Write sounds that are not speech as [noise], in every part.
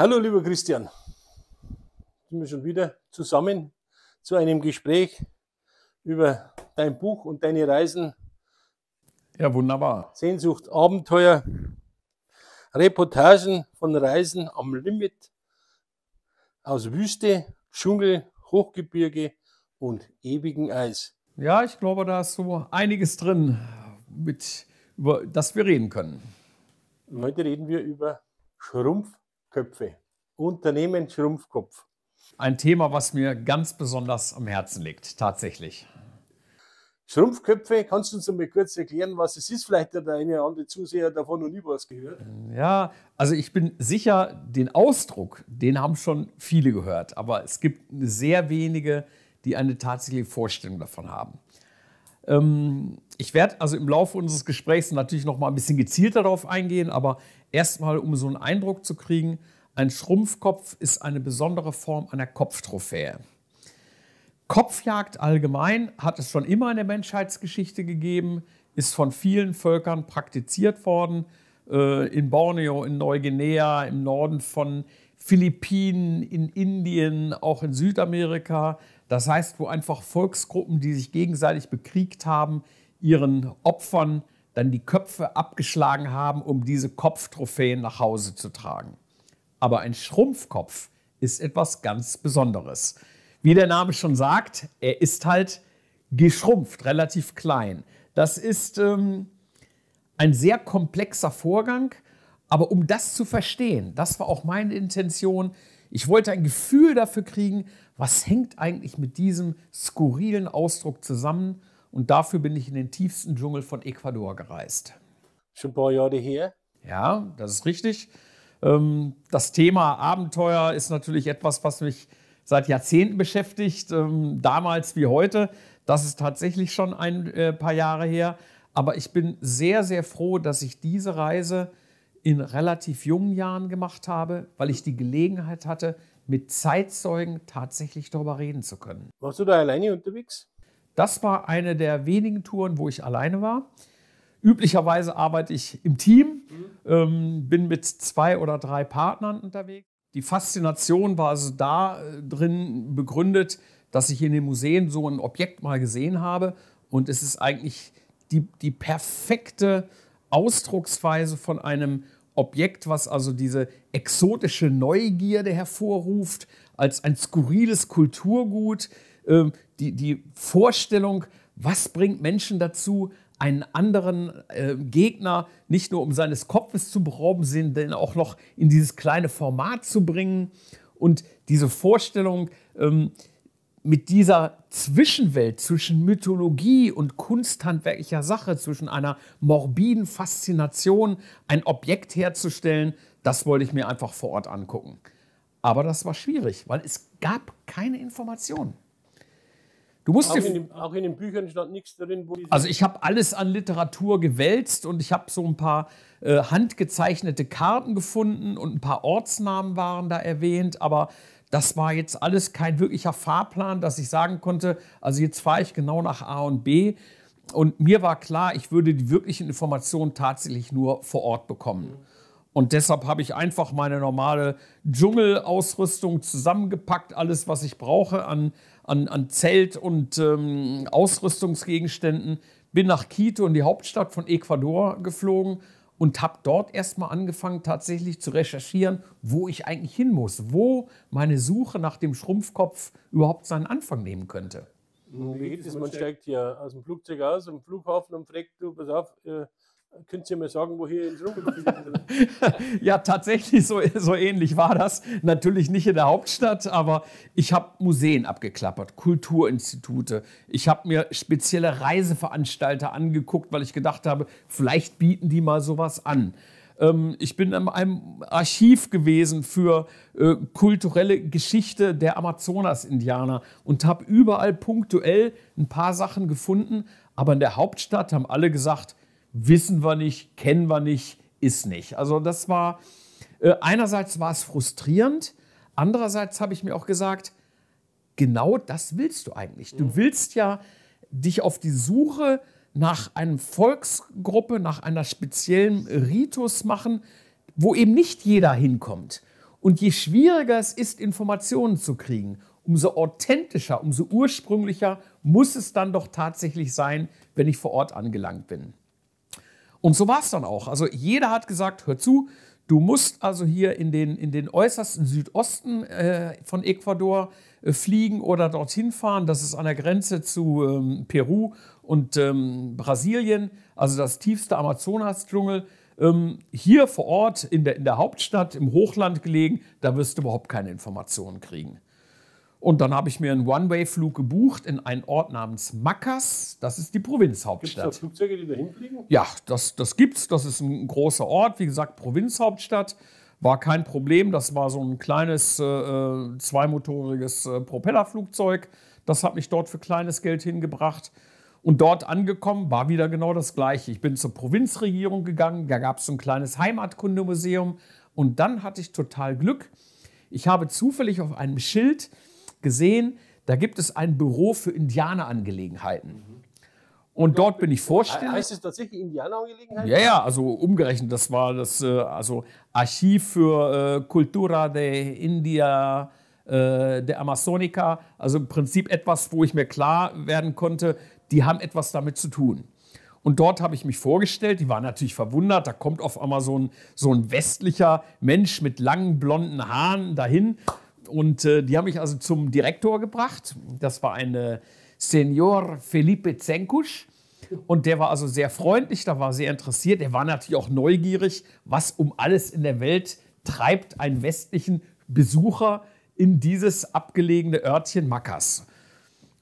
Hallo, lieber Christian. Sind wir schon wieder zusammen zu einem Gespräch über dein Buch und deine Reisen. Ja, wunderbar. Sehnsucht, Abenteuer, Reportagen von Reisen am Limit aus Wüste, Dschungel, Hochgebirge und ewigem Eis. Ja, ich glaube, da ist so einiges drin, mit, über das wir reden können. heute reden wir über Schrumpf Köpfe. Unternehmen Schrumpfkopf. Ein Thema, was mir ganz besonders am Herzen liegt, tatsächlich. Schrumpfköpfe, kannst du uns einmal kurz erklären, was es ist? Vielleicht hat der eine oder andere Zuseher davon noch nie was gehört. Ja, also ich bin sicher, den Ausdruck, den haben schon viele gehört, aber es gibt sehr wenige, die eine tatsächliche Vorstellung davon haben. Ähm, ich werde also im Laufe unseres Gesprächs natürlich noch mal ein bisschen gezielter darauf eingehen, aber Erstmal, um so einen Eindruck zu kriegen, ein Schrumpfkopf ist eine besondere Form einer Kopftrophäe. Kopfjagd allgemein hat es schon immer in der Menschheitsgeschichte gegeben, ist von vielen Völkern praktiziert worden. Äh, in Borneo, in Neuguinea, im Norden von Philippinen, in Indien, auch in Südamerika. Das heißt, wo einfach Volksgruppen, die sich gegenseitig bekriegt haben, ihren Opfern dann die Köpfe abgeschlagen haben, um diese Kopftrophäen nach Hause zu tragen. Aber ein Schrumpfkopf ist etwas ganz Besonderes. Wie der Name schon sagt, er ist halt geschrumpft, relativ klein. Das ist ähm, ein sehr komplexer Vorgang, aber um das zu verstehen, das war auch meine Intention. Ich wollte ein Gefühl dafür kriegen, was hängt eigentlich mit diesem skurrilen Ausdruck zusammen und dafür bin ich in den tiefsten Dschungel von Ecuador gereist. Schon ein paar Jahre hier? Ja, das ist richtig. Ähm, das Thema Abenteuer ist natürlich etwas, was mich seit Jahrzehnten beschäftigt, ähm, damals wie heute. Das ist tatsächlich schon ein äh, paar Jahre her. Aber ich bin sehr, sehr froh, dass ich diese Reise in relativ jungen Jahren gemacht habe, weil ich die Gelegenheit hatte, mit Zeitzeugen tatsächlich darüber reden zu können. Warst du da alleine unterwegs? Das war eine der wenigen Touren, wo ich alleine war. Üblicherweise arbeite ich im Team, mhm. ähm, bin mit zwei oder drei Partnern unterwegs. Die Faszination war also da äh, drin begründet, dass ich in den Museen so ein Objekt mal gesehen habe. Und es ist eigentlich die, die perfekte Ausdrucksweise von einem Objekt, was also diese exotische Neugierde hervorruft, als ein skurriles Kulturgut, ähm, die, die Vorstellung, was bringt Menschen dazu, einen anderen äh, Gegner nicht nur um seines Kopfes zu berauben, sondern auch noch in dieses kleine Format zu bringen. Und diese Vorstellung, ähm, mit dieser Zwischenwelt zwischen Mythologie und kunsthandwerklicher Sache, zwischen einer morbiden Faszination, ein Objekt herzustellen, das wollte ich mir einfach vor Ort angucken. Aber das war schwierig, weil es gab keine Informationen. Du musst auch, in den, auch in den Büchern stand nichts drin. also ich habe alles an Literatur gewälzt und ich habe so ein paar äh, handgezeichnete Karten gefunden und ein paar Ortsnamen waren da erwähnt, aber das war jetzt alles kein wirklicher Fahrplan, dass ich sagen konnte, also jetzt fahre ich genau nach A und B. Und mir war klar, ich würde die wirklichen Informationen tatsächlich nur vor Ort bekommen. Und deshalb habe ich einfach meine normale Dschungelausrüstung zusammengepackt, alles, was ich brauche an, an, an Zelt und ähm, Ausrüstungsgegenständen, bin nach Quito in die Hauptstadt von Ecuador geflogen und habe dort erstmal angefangen tatsächlich zu recherchieren, wo ich eigentlich hin muss, wo meine Suche nach dem Schrumpfkopf überhaupt seinen Anfang nehmen könnte. Wie geht es? Man steigt hier aus dem Flugzeug aus, im Flughafen und fragt, du, pass auf, äh, Könnt ihr mir sagen, wo hier in Ruhrgebiet [laughs] Ja, tatsächlich, so, so ähnlich war das. Natürlich nicht in der Hauptstadt, aber ich habe Museen abgeklappert, Kulturinstitute. Ich habe mir spezielle Reiseveranstalter angeguckt, weil ich gedacht habe, vielleicht bieten die mal sowas an ähm, ich bin in einem Archiv gewesen für äh, kulturelle Geschichte der Amazonas-Indianer und habe überall punktuell ein paar Sachen gefunden. Aber in der Hauptstadt haben alle gesagt, wissen wir nicht, kennen wir nicht, ist nicht. Also das war, äh, einerseits war es frustrierend, andererseits habe ich mir auch gesagt, genau das willst du eigentlich. Du mhm. willst ja dich auf die Suche nach einer Volksgruppe, nach einer speziellen Ritus machen, wo eben nicht jeder hinkommt. Und je schwieriger es ist, Informationen zu kriegen, umso authentischer, umso ursprünglicher muss es dann doch tatsächlich sein, wenn ich vor Ort angelangt bin. Und so war es dann auch. Also jeder hat gesagt, hör zu, du musst also hier in den, in den äußersten Südosten äh, von Ecuador äh, fliegen oder dorthin fahren. Das ist an der Grenze zu ähm, Peru und ähm, Brasilien, also das tiefste Amazonasdschungel. Ähm, hier vor Ort in der, in der Hauptstadt, im Hochland gelegen, da wirst du überhaupt keine Informationen kriegen. Und dann habe ich mir einen One-Way-Flug gebucht in einen Ort namens Makas. Das ist die Provinzhauptstadt. Gibt es da Flugzeuge, die da hinfliegen? Ja, das, das es. Das ist ein großer Ort. Wie gesagt, Provinzhauptstadt. War kein Problem. Das war so ein kleines äh, äh, zweimotoriges äh, Propellerflugzeug. Das hat mich dort für kleines Geld hingebracht. Und dort angekommen war wieder genau das Gleiche. Ich bin zur Provinzregierung gegangen. Da gab es so ein kleines Heimatkundemuseum. Und dann hatte ich total Glück. Ich habe zufällig auf einem Schild gesehen, da gibt es ein Büro für Indianerangelegenheiten. Und dort bin ich Vorsteher. Heißt es tatsächlich Indianerangelegenheiten? Ja, ja, also umgerechnet, das war das äh, also Archiv für äh, Cultura de India, äh, de Amazonica. Also im Prinzip etwas, wo ich mir klar werden konnte, die haben etwas damit zu tun. Und dort habe ich mich vorgestellt, die waren natürlich verwundert, da kommt auf einmal so ein, so ein westlicher Mensch mit langen blonden Haaren dahin und äh, die haben mich also zum Direktor gebracht. Das war ein äh, Senior Felipe Zenkusch. Und der war also sehr freundlich, da war sehr interessiert. Er war natürlich auch neugierig, was um alles in der Welt treibt einen westlichen Besucher in dieses abgelegene Örtchen Makas.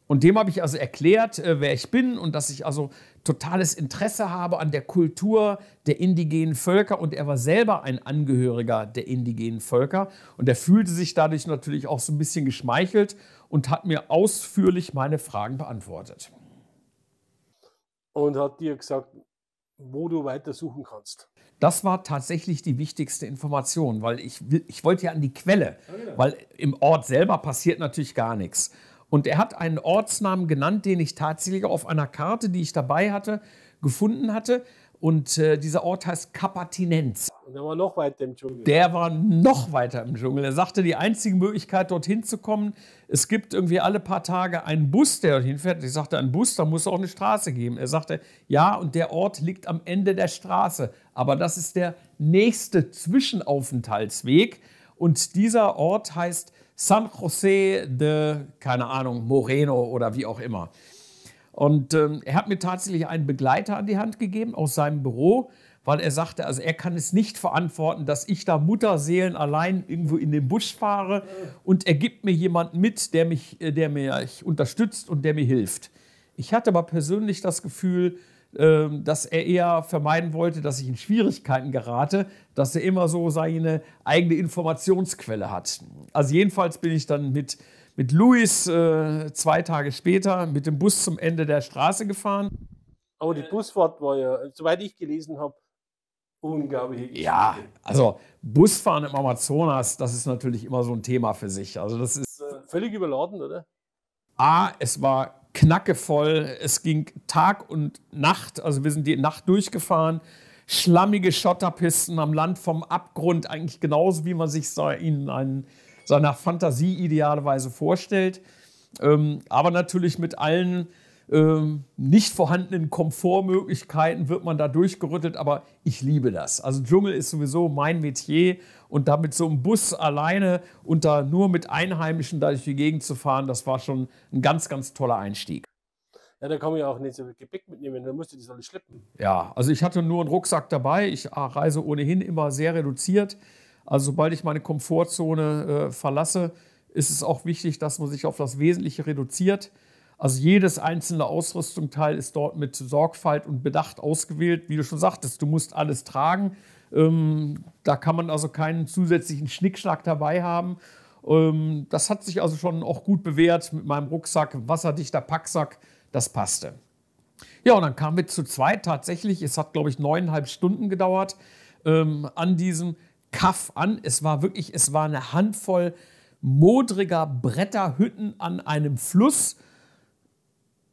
Und dem habe ich also erklärt, äh, wer ich bin und dass ich also totales Interesse habe an der Kultur der indigenen Völker und er war selber ein Angehöriger der indigenen Völker und er fühlte sich dadurch natürlich auch so ein bisschen geschmeichelt und hat mir ausführlich meine Fragen beantwortet. Und hat dir gesagt, wo du weiter suchen kannst. Das war tatsächlich die wichtigste Information, weil ich, ich wollte ja an die Quelle, ah, weil im Ort selber passiert natürlich gar nichts. Und er hat einen Ortsnamen genannt, den ich tatsächlich auf einer Karte, die ich dabei hatte, gefunden hatte. Und äh, dieser Ort heißt Kapatinenz. Und der war noch weiter im Dschungel. Der war noch weiter im Dschungel. Er sagte, die einzige Möglichkeit, dorthin zu kommen, es gibt irgendwie alle paar Tage einen Bus, der dorthin fährt. Ich sagte, ein Bus, da muss es auch eine Straße geben. Er sagte, ja, und der Ort liegt am Ende der Straße. Aber das ist der nächste Zwischenaufenthaltsweg. Und dieser Ort heißt San Jose de, keine Ahnung, Moreno oder wie auch immer. Und ähm, er hat mir tatsächlich einen Begleiter an die Hand gegeben aus seinem Büro, weil er sagte, also er kann es nicht verantworten, dass ich da Mutterseelen allein irgendwo in den Busch fahre und er gibt mir jemanden mit, der mich, äh, der mich unterstützt und der mir hilft. Ich hatte aber persönlich das Gefühl, ähm, dass er eher vermeiden wollte, dass ich in Schwierigkeiten gerate, dass er immer so seine eigene Informationsquelle hat. Also jedenfalls bin ich dann mit, mit Louis äh, zwei Tage später mit dem Bus zum Ende der Straße gefahren. Aber die Busfahrt war ja, soweit ich gelesen habe, unglaublich. Ja, also Busfahren im Amazonas, das ist natürlich immer so ein Thema für sich. Also das ist äh, völlig überladen, oder? A, es war knackevoll. Es ging Tag und Nacht, also wir sind die Nacht durchgefahren. Schlammige Schotterpisten am Land vom Abgrund, eigentlich genauso wie man sich so in einen, seiner Fantasie idealerweise vorstellt. Ähm, aber natürlich mit allen ähm, nicht vorhandenen Komfortmöglichkeiten wird man da durchgerüttelt, aber ich liebe das. Also Dschungel ist sowieso mein Metier und da mit so einem Bus alleine und da nur mit Einheimischen da durch die Gegend zu fahren, das war schon ein ganz, ganz toller Einstieg. Ja, da kann man ja auch nicht so viel Gepäck mitnehmen, da musst du das alles schleppen. Ja, also ich hatte nur einen Rucksack dabei. Ich ah, reise ohnehin immer sehr reduziert. Also sobald ich meine Komfortzone äh, verlasse, ist es auch wichtig, dass man sich auf das Wesentliche reduziert. Also jedes einzelne Ausrüstungsteil ist dort mit Sorgfalt und Bedacht ausgewählt. Wie du schon sagtest, du musst alles tragen. Ähm, da kann man also keinen zusätzlichen Schnickschnack dabei haben. Ähm, das hat sich also schon auch gut bewährt mit meinem Rucksack, wasserdichter Packsack, das passte. Ja, und dann kamen wir zu zweit tatsächlich, es hat glaube ich neuneinhalb Stunden gedauert, ähm, an diesem Kaff an. Es war wirklich, es war eine Handvoll modriger Bretterhütten an einem Fluss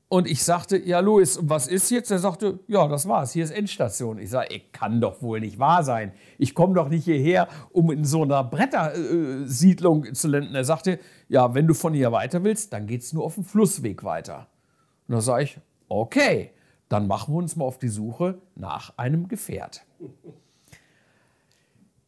und ich sagte, ja, Louis, was ist jetzt? Er sagte, ja, das war's, hier ist Endstation. Ich sage, kann doch wohl nicht wahr sein. Ich komme doch nicht hierher, um in so einer Brettersiedlung äh, zu landen. Er sagte, ja, wenn du von hier weiter willst, dann geht's nur auf dem Flussweg weiter. Und da sage ich, okay, dann machen wir uns mal auf die Suche nach einem Gefährt. [laughs]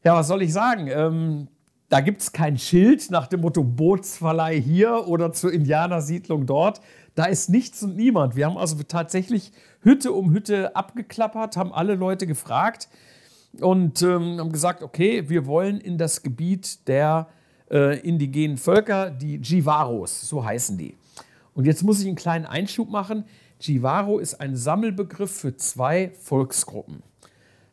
Ja, was soll ich sagen? Ähm, da gibt es kein Schild nach dem Motto Bootsverleih hier oder zur Indianersiedlung dort, da ist nichts und niemand. Wir haben also tatsächlich Hütte um Hütte abgeklappert, haben alle Leute gefragt und ähm, haben gesagt, okay, wir wollen in das Gebiet der äh, indigenen Völker, die Jivaros, so heißen die. Und jetzt muss ich einen kleinen Einschub machen. Jivaro ist ein Sammelbegriff für zwei Volksgruppen.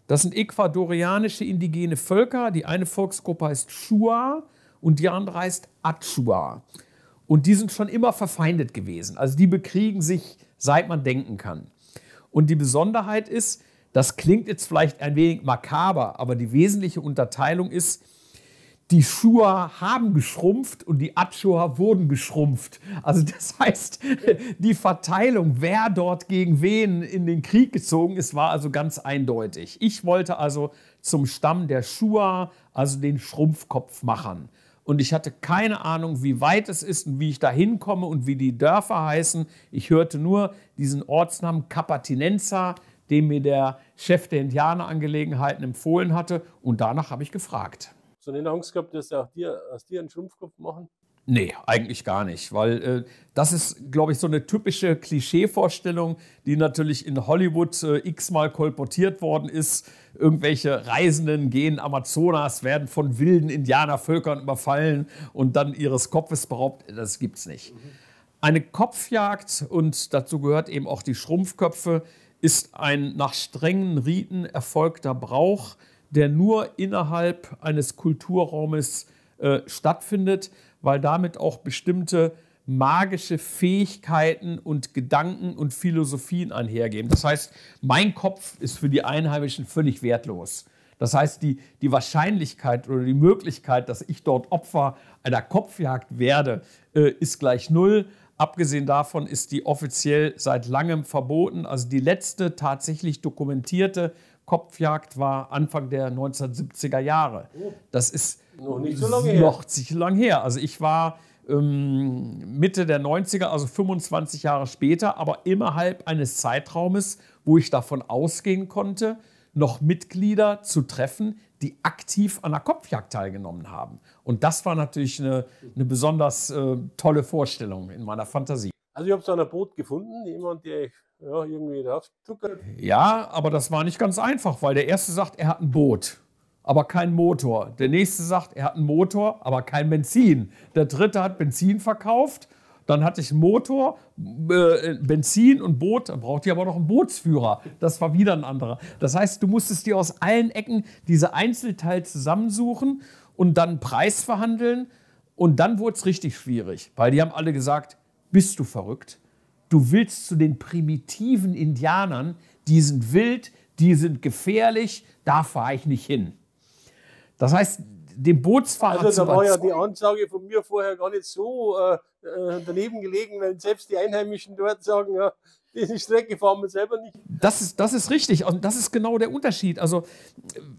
Das sind ecuadorianische indigene Völker. Die eine Volksgruppe heißt Shua und die andere heißt Achua. Und die sind schon immer verfeindet gewesen. Also die bekriegen sich, seit man denken kann. Und die Besonderheit ist, das klingt jetzt vielleicht ein wenig makaber, aber die wesentliche Unterteilung ist, die Schuhe haben geschrumpft und die Atschua wurden geschrumpft. Also das [laughs] heißt, die Verteilung, wer dort gegen wen in den Krieg gezogen ist, war also ganz eindeutig. Ich wollte also zum Stamm der Schuhe, also den Schrumpfkopf machen und ich hatte keine Ahnung, wie weit es ist und wie ich da hinkomme und wie die Dörfer heißen. Ich hörte nur diesen Ortsnamen Capatinenza, den mir der Chef der Indianerangelegenheiten empfohlen hatte und danach habe ich gefragt. So eine Erinnerungskraft, gehabt, dass auch dir, aus dir einen Schrumpfkopf machen? Nee, eigentlich gar nicht, weil äh, das ist, glaube ich, so eine typische Klischeevorstellung, die natürlich in Hollywood äh, x-mal kolportiert worden ist. Irgendwelche Reisenden gehen Amazonas, werden von wilden Indianervölkern überfallen und dann ihres Kopfes beraubt. Das gibt's nicht. Eine Kopfjagd, und dazu gehört eben auch die Schrumpfköpfe, ist ein nach strengen Riten erfolgter Brauch, der nur innerhalb eines Kulturraumes äh, stattfindet weil damit auch bestimmte magische Fähigkeiten und Gedanken und Philosophien einhergehen. Das heißt, mein Kopf ist für die Einheimischen völlig wertlos. Das heißt, die, die Wahrscheinlichkeit oder die Möglichkeit, dass ich dort Opfer einer Kopfjagd werde, äh, ist gleich null. Abgesehen davon ist die offiziell seit langem verboten. Also die letzte tatsächlich dokumentierte Kopfjagd war Anfang der 1970er Jahre. Oh. Das ist noch nicht so lange her. Noch ziemlich lang her. Also ich war ähm, Mitte der 90er, also 25 Jahre später, aber innerhalb eines Zeitraumes, wo ich davon ausgehen konnte, noch Mitglieder zu treffen, die aktiv an der Kopfjagd teilgenommen haben. Und das war natürlich eine, eine besonders äh, tolle Vorstellung in meiner Fantasie. Also ich habe so ein Boot gefunden, jemand, der ich ja, irgendwie drauf Ja, aber das war nicht ganz einfach, weil der erste sagt, er hat ein Boot aber kein Motor. Der nächste sagt, er hat einen Motor, aber kein Benzin. Der dritte hat Benzin verkauft. Dann hatte ich einen Motor, äh, Benzin und Boot. Dann brauchte ich aber noch einen Bootsführer. Das war wieder ein anderer. Das heißt, du musstest dir aus allen Ecken diese Einzelteile zusammensuchen und dann Preis verhandeln. Und dann wurde es richtig schwierig, weil die haben alle gesagt, bist du verrückt? Du willst zu den primitiven Indianern, die sind wild, die sind gefährlich, da fahre ich nicht hin. Das heißt, dem Bootsfahrer. Also da war ja die Ansage von mir vorher gar nicht so äh, äh, daneben gelegen, weil selbst die Einheimischen dort sagen, ja, diese Strecke fahren wir selber nicht. Das ist, das ist richtig und das ist genau der Unterschied. Also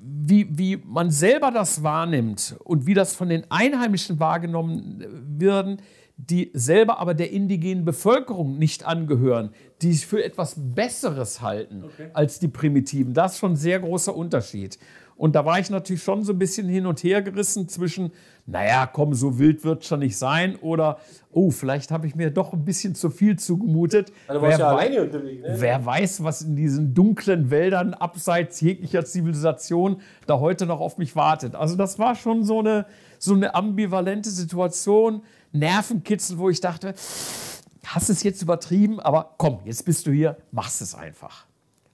wie, wie man selber das wahrnimmt und wie das von den Einheimischen wahrgenommen äh, wird, die selber aber der indigenen Bevölkerung nicht angehören, die sich für etwas Besseres halten okay. als die Primitiven. Das ist schon ein sehr großer Unterschied. Und da war ich natürlich schon so ein bisschen hin und her gerissen zwischen, naja, komm, so wild wird es schon nicht sein oder, oh, vielleicht habe ich mir doch ein bisschen zu viel zugemutet. Also wer, ja wei ne? wer weiß, was in diesen dunklen Wäldern abseits jeglicher Zivilisation da heute noch auf mich wartet. Also das war schon so eine, so eine ambivalente Situation, Nervenkitzel, wo ich dachte, hast es jetzt übertrieben, aber komm, jetzt bist du hier, machst es einfach.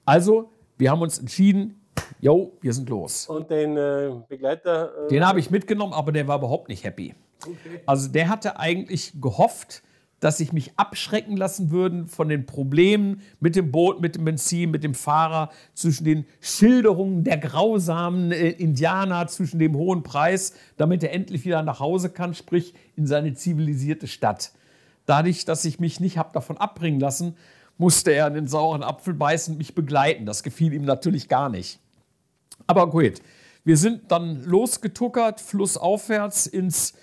Also, wir haben uns entschieden, Jo, wir sind los. Und den äh, Begleiter. Äh, den habe ich mitgenommen, aber der war überhaupt nicht happy. Okay. Also der hatte eigentlich gehofft, dass ich mich abschrecken lassen würde von den Problemen mit dem Boot, mit dem Benzin, mit dem Fahrer, zwischen den Schilderungen der grausamen äh, Indianer, zwischen dem hohen Preis, damit er endlich wieder nach Hause kann, sprich in seine zivilisierte Stadt. Dadurch, dass ich mich nicht habe davon abbringen lassen, musste er in den sauren Apfel beißen und mich begleiten. Das gefiel ihm natürlich gar nicht. Aber gut, wir sind dann losgetuckert, flussaufwärts ins,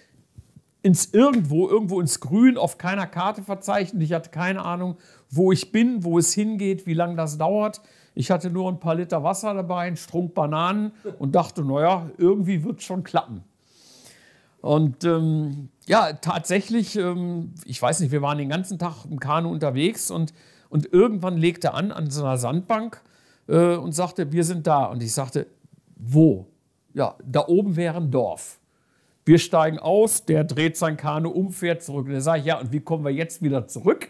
ins Irgendwo, irgendwo ins Grün, auf keiner Karte verzeichnet. Ich hatte keine Ahnung, wo ich bin, wo es hingeht, wie lange das dauert. Ich hatte nur ein paar Liter Wasser dabei, einen Strunk Bananen und dachte, naja, irgendwie wird es schon klappen. Und ähm, ja, tatsächlich, ähm, ich weiß nicht, wir waren den ganzen Tag im Kanu unterwegs und, und irgendwann legte an an so einer Sandbank äh, und sagte, wir sind da. Und ich sagte, wo? Ja, da oben wäre ein Dorf. Wir steigen aus, der dreht sein Kanu um, fährt zurück. Und dann sage ich, ja, und wie kommen wir jetzt wieder zurück?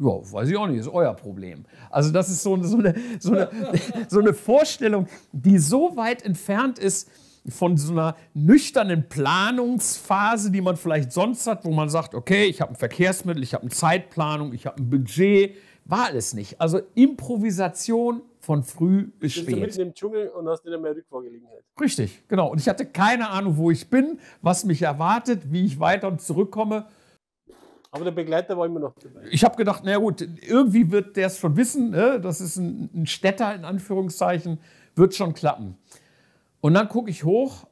Ja, weiß ich auch nicht, ist euer Problem. Also das ist so eine, so eine, so eine, [laughs] so eine Vorstellung, die so weit entfernt ist, von so einer nüchternen Planungsphase, die man vielleicht sonst hat, wo man sagt, okay, ich habe ein Verkehrsmittel, ich habe eine Zeitplanung, ich habe ein Budget, war es nicht. Also Improvisation von früh bis spät. Du bist mitten im Dschungel und hast nicht mehr Rückvorgelegenheit. Halt. Richtig, genau. Und ich hatte keine Ahnung, wo ich bin, was mich erwartet, wie ich weiter und zurückkomme. Aber der Begleiter war immer noch dabei. Ich habe gedacht, na gut, irgendwie wird der es schon wissen. Ne? Das ist ein, ein Städter in Anführungszeichen, wird schon klappen. Und dann gucke ich hoch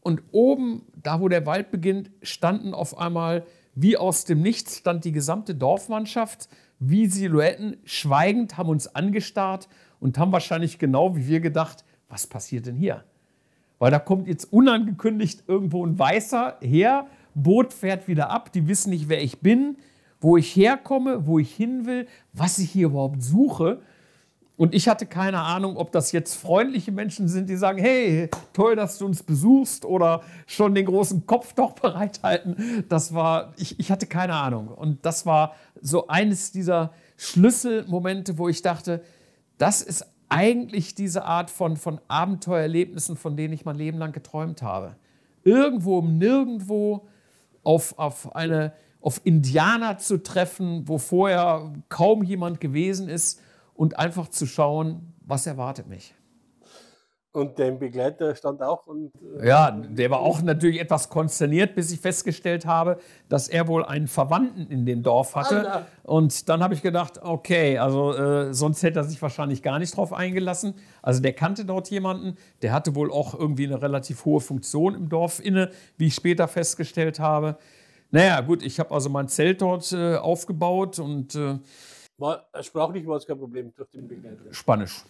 und oben, da wo der Wald beginnt, standen auf einmal wie aus dem Nichts stand die gesamte Dorfmannschaft wie Silhouetten, schweigend, haben uns angestarrt und haben wahrscheinlich genau wie wir gedacht, was passiert denn hier? Weil da kommt jetzt unangekündigt irgendwo ein Weißer her, Boot fährt wieder ab, die wissen nicht, wer ich bin, wo ich herkomme, wo ich hin will, was ich hier überhaupt suche. Und ich hatte keine Ahnung, ob das jetzt freundliche Menschen sind, die sagen, hey, toll, dass du uns besuchst oder schon den großen Kopf doch [laughs] bereithalten. Das war, ich, ich hatte keine Ahnung. Und das war so eines dieser Schlüsselmomente, wo ich dachte, das ist eigentlich diese Art von, von Abenteuererlebnissen, von denen ich mein Leben lang geträumt habe. Irgendwo nirgendwo auf, auf eine auf Indianer zu treffen, wo vorher kaum jemand gewesen ist und einfach zu schauen, was erwartet mich. Und dein Begleiter stand auch und. Äh, ja, der war auch natürlich etwas konsterniert, bis ich festgestellt habe, dass er wohl einen Verwandten in dem Dorf hatte. Alter. Und dann habe ich gedacht, okay, also äh, sonst hätte er sich wahrscheinlich gar nicht drauf eingelassen. Also der kannte dort jemanden, der hatte wohl auch irgendwie eine relativ hohe Funktion im Dorf inne, wie ich später festgestellt habe. Naja, gut, ich habe also mein Zelt dort äh, aufgebaut und äh, war, äh, sprachlich war es kein Problem durch den Begleiter. Spanisch.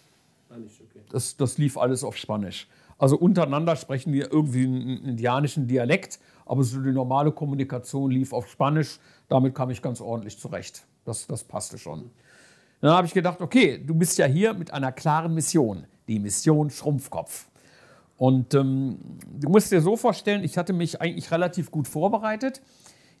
Spanisch, okay. Das, das lief alles auf Spanisch. Also untereinander sprechen wir irgendwie einen indianischen Dialekt, aber so die normale Kommunikation lief auf Spanisch. Damit kam ich ganz ordentlich zurecht. Das, das passte schon. Dann habe ich gedacht, okay, du bist ja hier mit einer klaren Mission, die Mission Schrumpfkopf. Und ähm, du musst dir so vorstellen, ich hatte mich eigentlich relativ gut vorbereitet.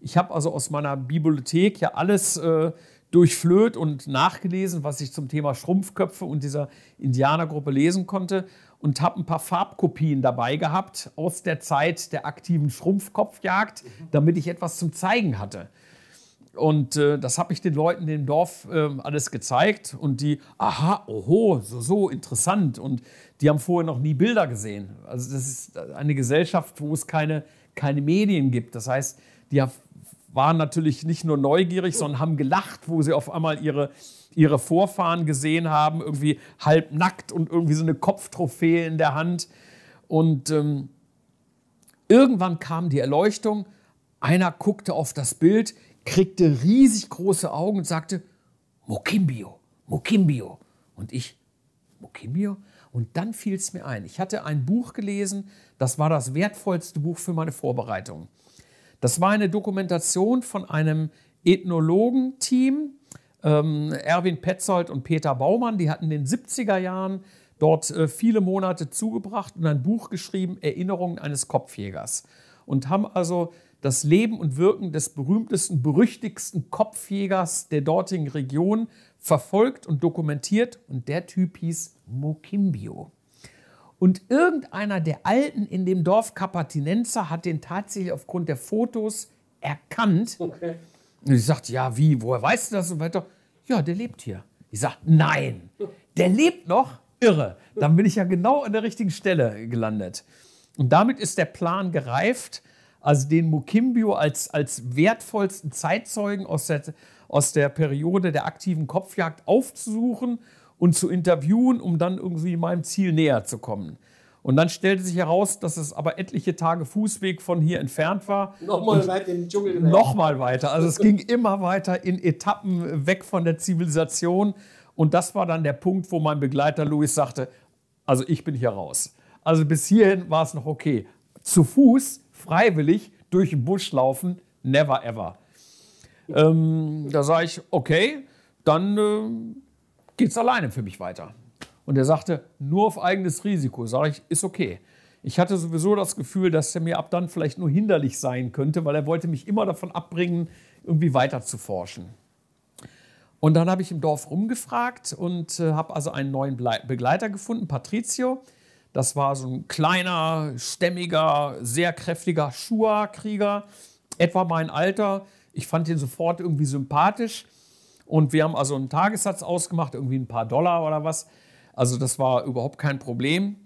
Ich habe also aus meiner Bibliothek ja alles äh, durchflöht und nachgelesen, was ich zum Thema Schrumpfköpfe und dieser Indianergruppe lesen konnte und habe ein paar Farbkopien dabei gehabt aus der Zeit der aktiven Schrumpfkopfjagd, mhm. damit ich etwas zum Zeigen hatte. Und äh, das habe ich den Leuten im Dorf äh, alles gezeigt und die, aha, oho, so, so, interessant. Und die haben vorher noch nie Bilder gesehen. Also das ist eine Gesellschaft, wo es keine, keine Medien gibt. Das heißt, die waren natürlich nicht nur neugierig, sondern haben gelacht, wo sie auf einmal ihre, ihre Vorfahren gesehen haben, irgendwie halb nackt und irgendwie so eine Kopftrophäe in der Hand. Und ähm, irgendwann kam die Erleuchtung, einer guckte auf das Bild, kriegte riesig große Augen und sagte, Mokimbio, Mokimbio. Und ich, Mokimbio? Und dann fiel es mir ein. Ich hatte ein Buch gelesen, das war das wertvollste Buch für meine Vorbereitung. Das war eine Dokumentation von einem Ethnologenteam, ähm, Erwin Petzold und Peter Baumann, die hatten in den 70er Jahren dort äh, viele Monate zugebracht und ein Buch geschrieben, Erinnerungen eines Kopfjägers. Und haben also das Leben und Wirken des berühmtesten, berüchtigsten Kopfjägers der dortigen Region verfolgt und dokumentiert. Und der Typ hieß Mokimbio. Und irgendeiner der Alten in dem Dorf Kapatinenser hat den tatsächlich aufgrund der Fotos erkannt. Okay. Und ich sagte, ja, wie, woher weißt du das und weiter? Ja, der lebt hier. Ich sagte, nein, der lebt noch. Irre. Dann bin ich ja genau an der richtigen Stelle gelandet. Und damit ist der Plan gereift, also den Mukimbio als, als wertvollsten Zeitzeugen aus der, aus der Periode der aktiven Kopfjagd aufzusuchen und zu interviewen, um dann irgendwie meinem Ziel näher zu kommen. Und dann stellte sich heraus, dass es aber etliche Tage Fußweg von hier entfernt war. Nochmal weiter in den Dschungel. Nochmal weiter. Also es ging immer weiter in Etappen weg von der Zivilisation. Und das war dann der Punkt, wo mein Begleiter Louis sagte, also ich bin hier raus. Also bis hierhin war es noch okay. Zu Fuß, freiwillig, durch den Busch laufen, never ever. Ähm, da sage ich, okay, dann äh, geht es alleine für mich weiter. Und er sagte, nur auf eigenes Risiko. Sag ich, ist okay. Ich hatte sowieso das Gefühl, dass er mir ab dann vielleicht nur hinderlich sein könnte, weil er wollte mich immer davon abbringen, irgendwie weiter zu forschen. Und dann habe ich im Dorf rumgefragt und äh, habe also einen neuen Begleiter gefunden, Patrizio. Das war so ein kleiner, stämmiger, sehr kräftiger Shua-Krieger, etwa mein Alter. Ich fand ihn sofort irgendwie sympathisch und wir haben also einen Tagessatz ausgemacht, irgendwie ein paar Dollar oder was. Also das war überhaupt kein Problem.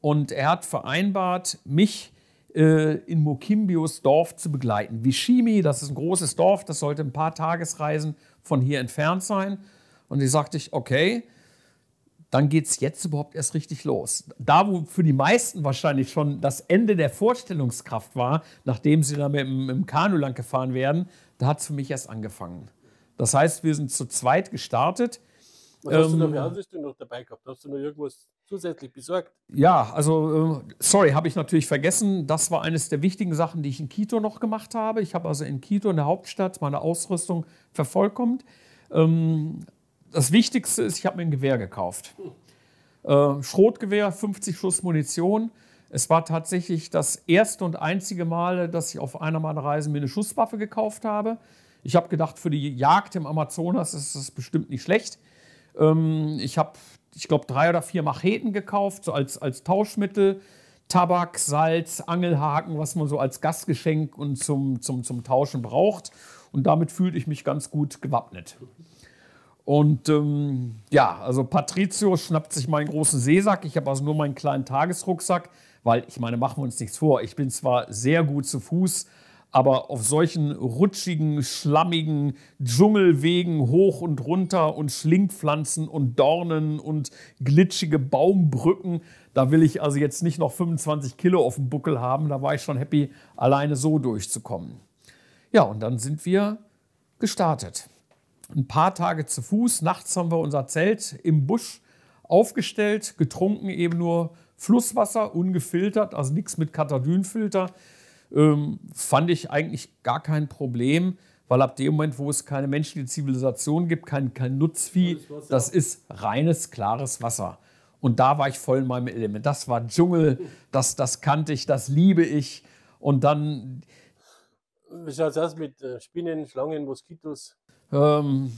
Und er hat vereinbart, mich äh, in Mokimbios Dorf zu begleiten. Vishimi, das ist ein großes Dorf, das sollte ein paar Tagesreisen von hier entfernt sein. Und ich sagte ich, okay, dann geht es jetzt überhaupt erst richtig los. Da, wo für die meisten wahrscheinlich schon das Ende der Vorstellungskraft war, nachdem sie da mit dem, mit dem Kanu lang gefahren werden, da hat es für mich erst angefangen. Das heißt, wir sind zu zweit gestartet. Was hast ähm, du noch für ähm, Ausrüstung noch dabei gehabt? Hast du noch irgendwas zusätzlich besorgt? Ja, also ähm, sorry, habe ich natürlich vergessen. Das war eines der wichtigen Sachen, die ich in Quito noch gemacht habe. Ich habe also in Quito, in der Hauptstadt, meine Ausrüstung vervollkommt. Ähm, das Wichtigste ist, ich habe mir ein Gewehr gekauft. Hm. Schrotgewehr, 50 Schuss Munition. Es war tatsächlich das erste und einzige Mal, dass ich auf einer meiner Reisen mir eine Schusswaffe gekauft habe. Ich habe gedacht, für die Jagd im Amazonas ist das bestimmt nicht schlecht. Ähm, ich habe, ich glaube, drei oder vier Macheten gekauft, so als, als Tauschmittel. Tabak, Salz, Angelhaken, was man so als Gastgeschenk und zum, zum, zum Tauschen braucht. Und damit fühlte ich mich ganz gut gewappnet. Und ähm, ja, also Patrizio schnappt sich meinen großen Seesack. Ich habe also nur meinen kleinen Tagesrucksack, weil ich meine, machen wir uns nichts vor. Ich bin zwar sehr gut zu Fuß, aber auf solchen rutschigen, schlammigen Dschungelwegen hoch und runter und Schlingpflanzen und Dornen und glitschige Baumbrücken, da will ich also jetzt nicht noch 25 Kilo auf dem Buckel haben. Da war ich schon happy, alleine so durchzukommen. Ja, und dann sind wir gestartet. Ein paar Tage zu Fuß, nachts haben wir unser Zelt im Busch aufgestellt, getrunken eben nur Flusswasser, ungefiltert, also nichts mit Katadynfilter. filter ähm, fand ich eigentlich gar kein Problem, weil ab dem Moment, wo es keine menschliche Zivilisation gibt, kein, kein Nutzvieh, das ist reines, klares Wasser. Und da war ich voll in meinem Element. Das war Dschungel, das, das kannte ich, das liebe ich. Und dann. Wie schaut das mit äh, Spinnen, Schlangen, Moskitos? Ähm,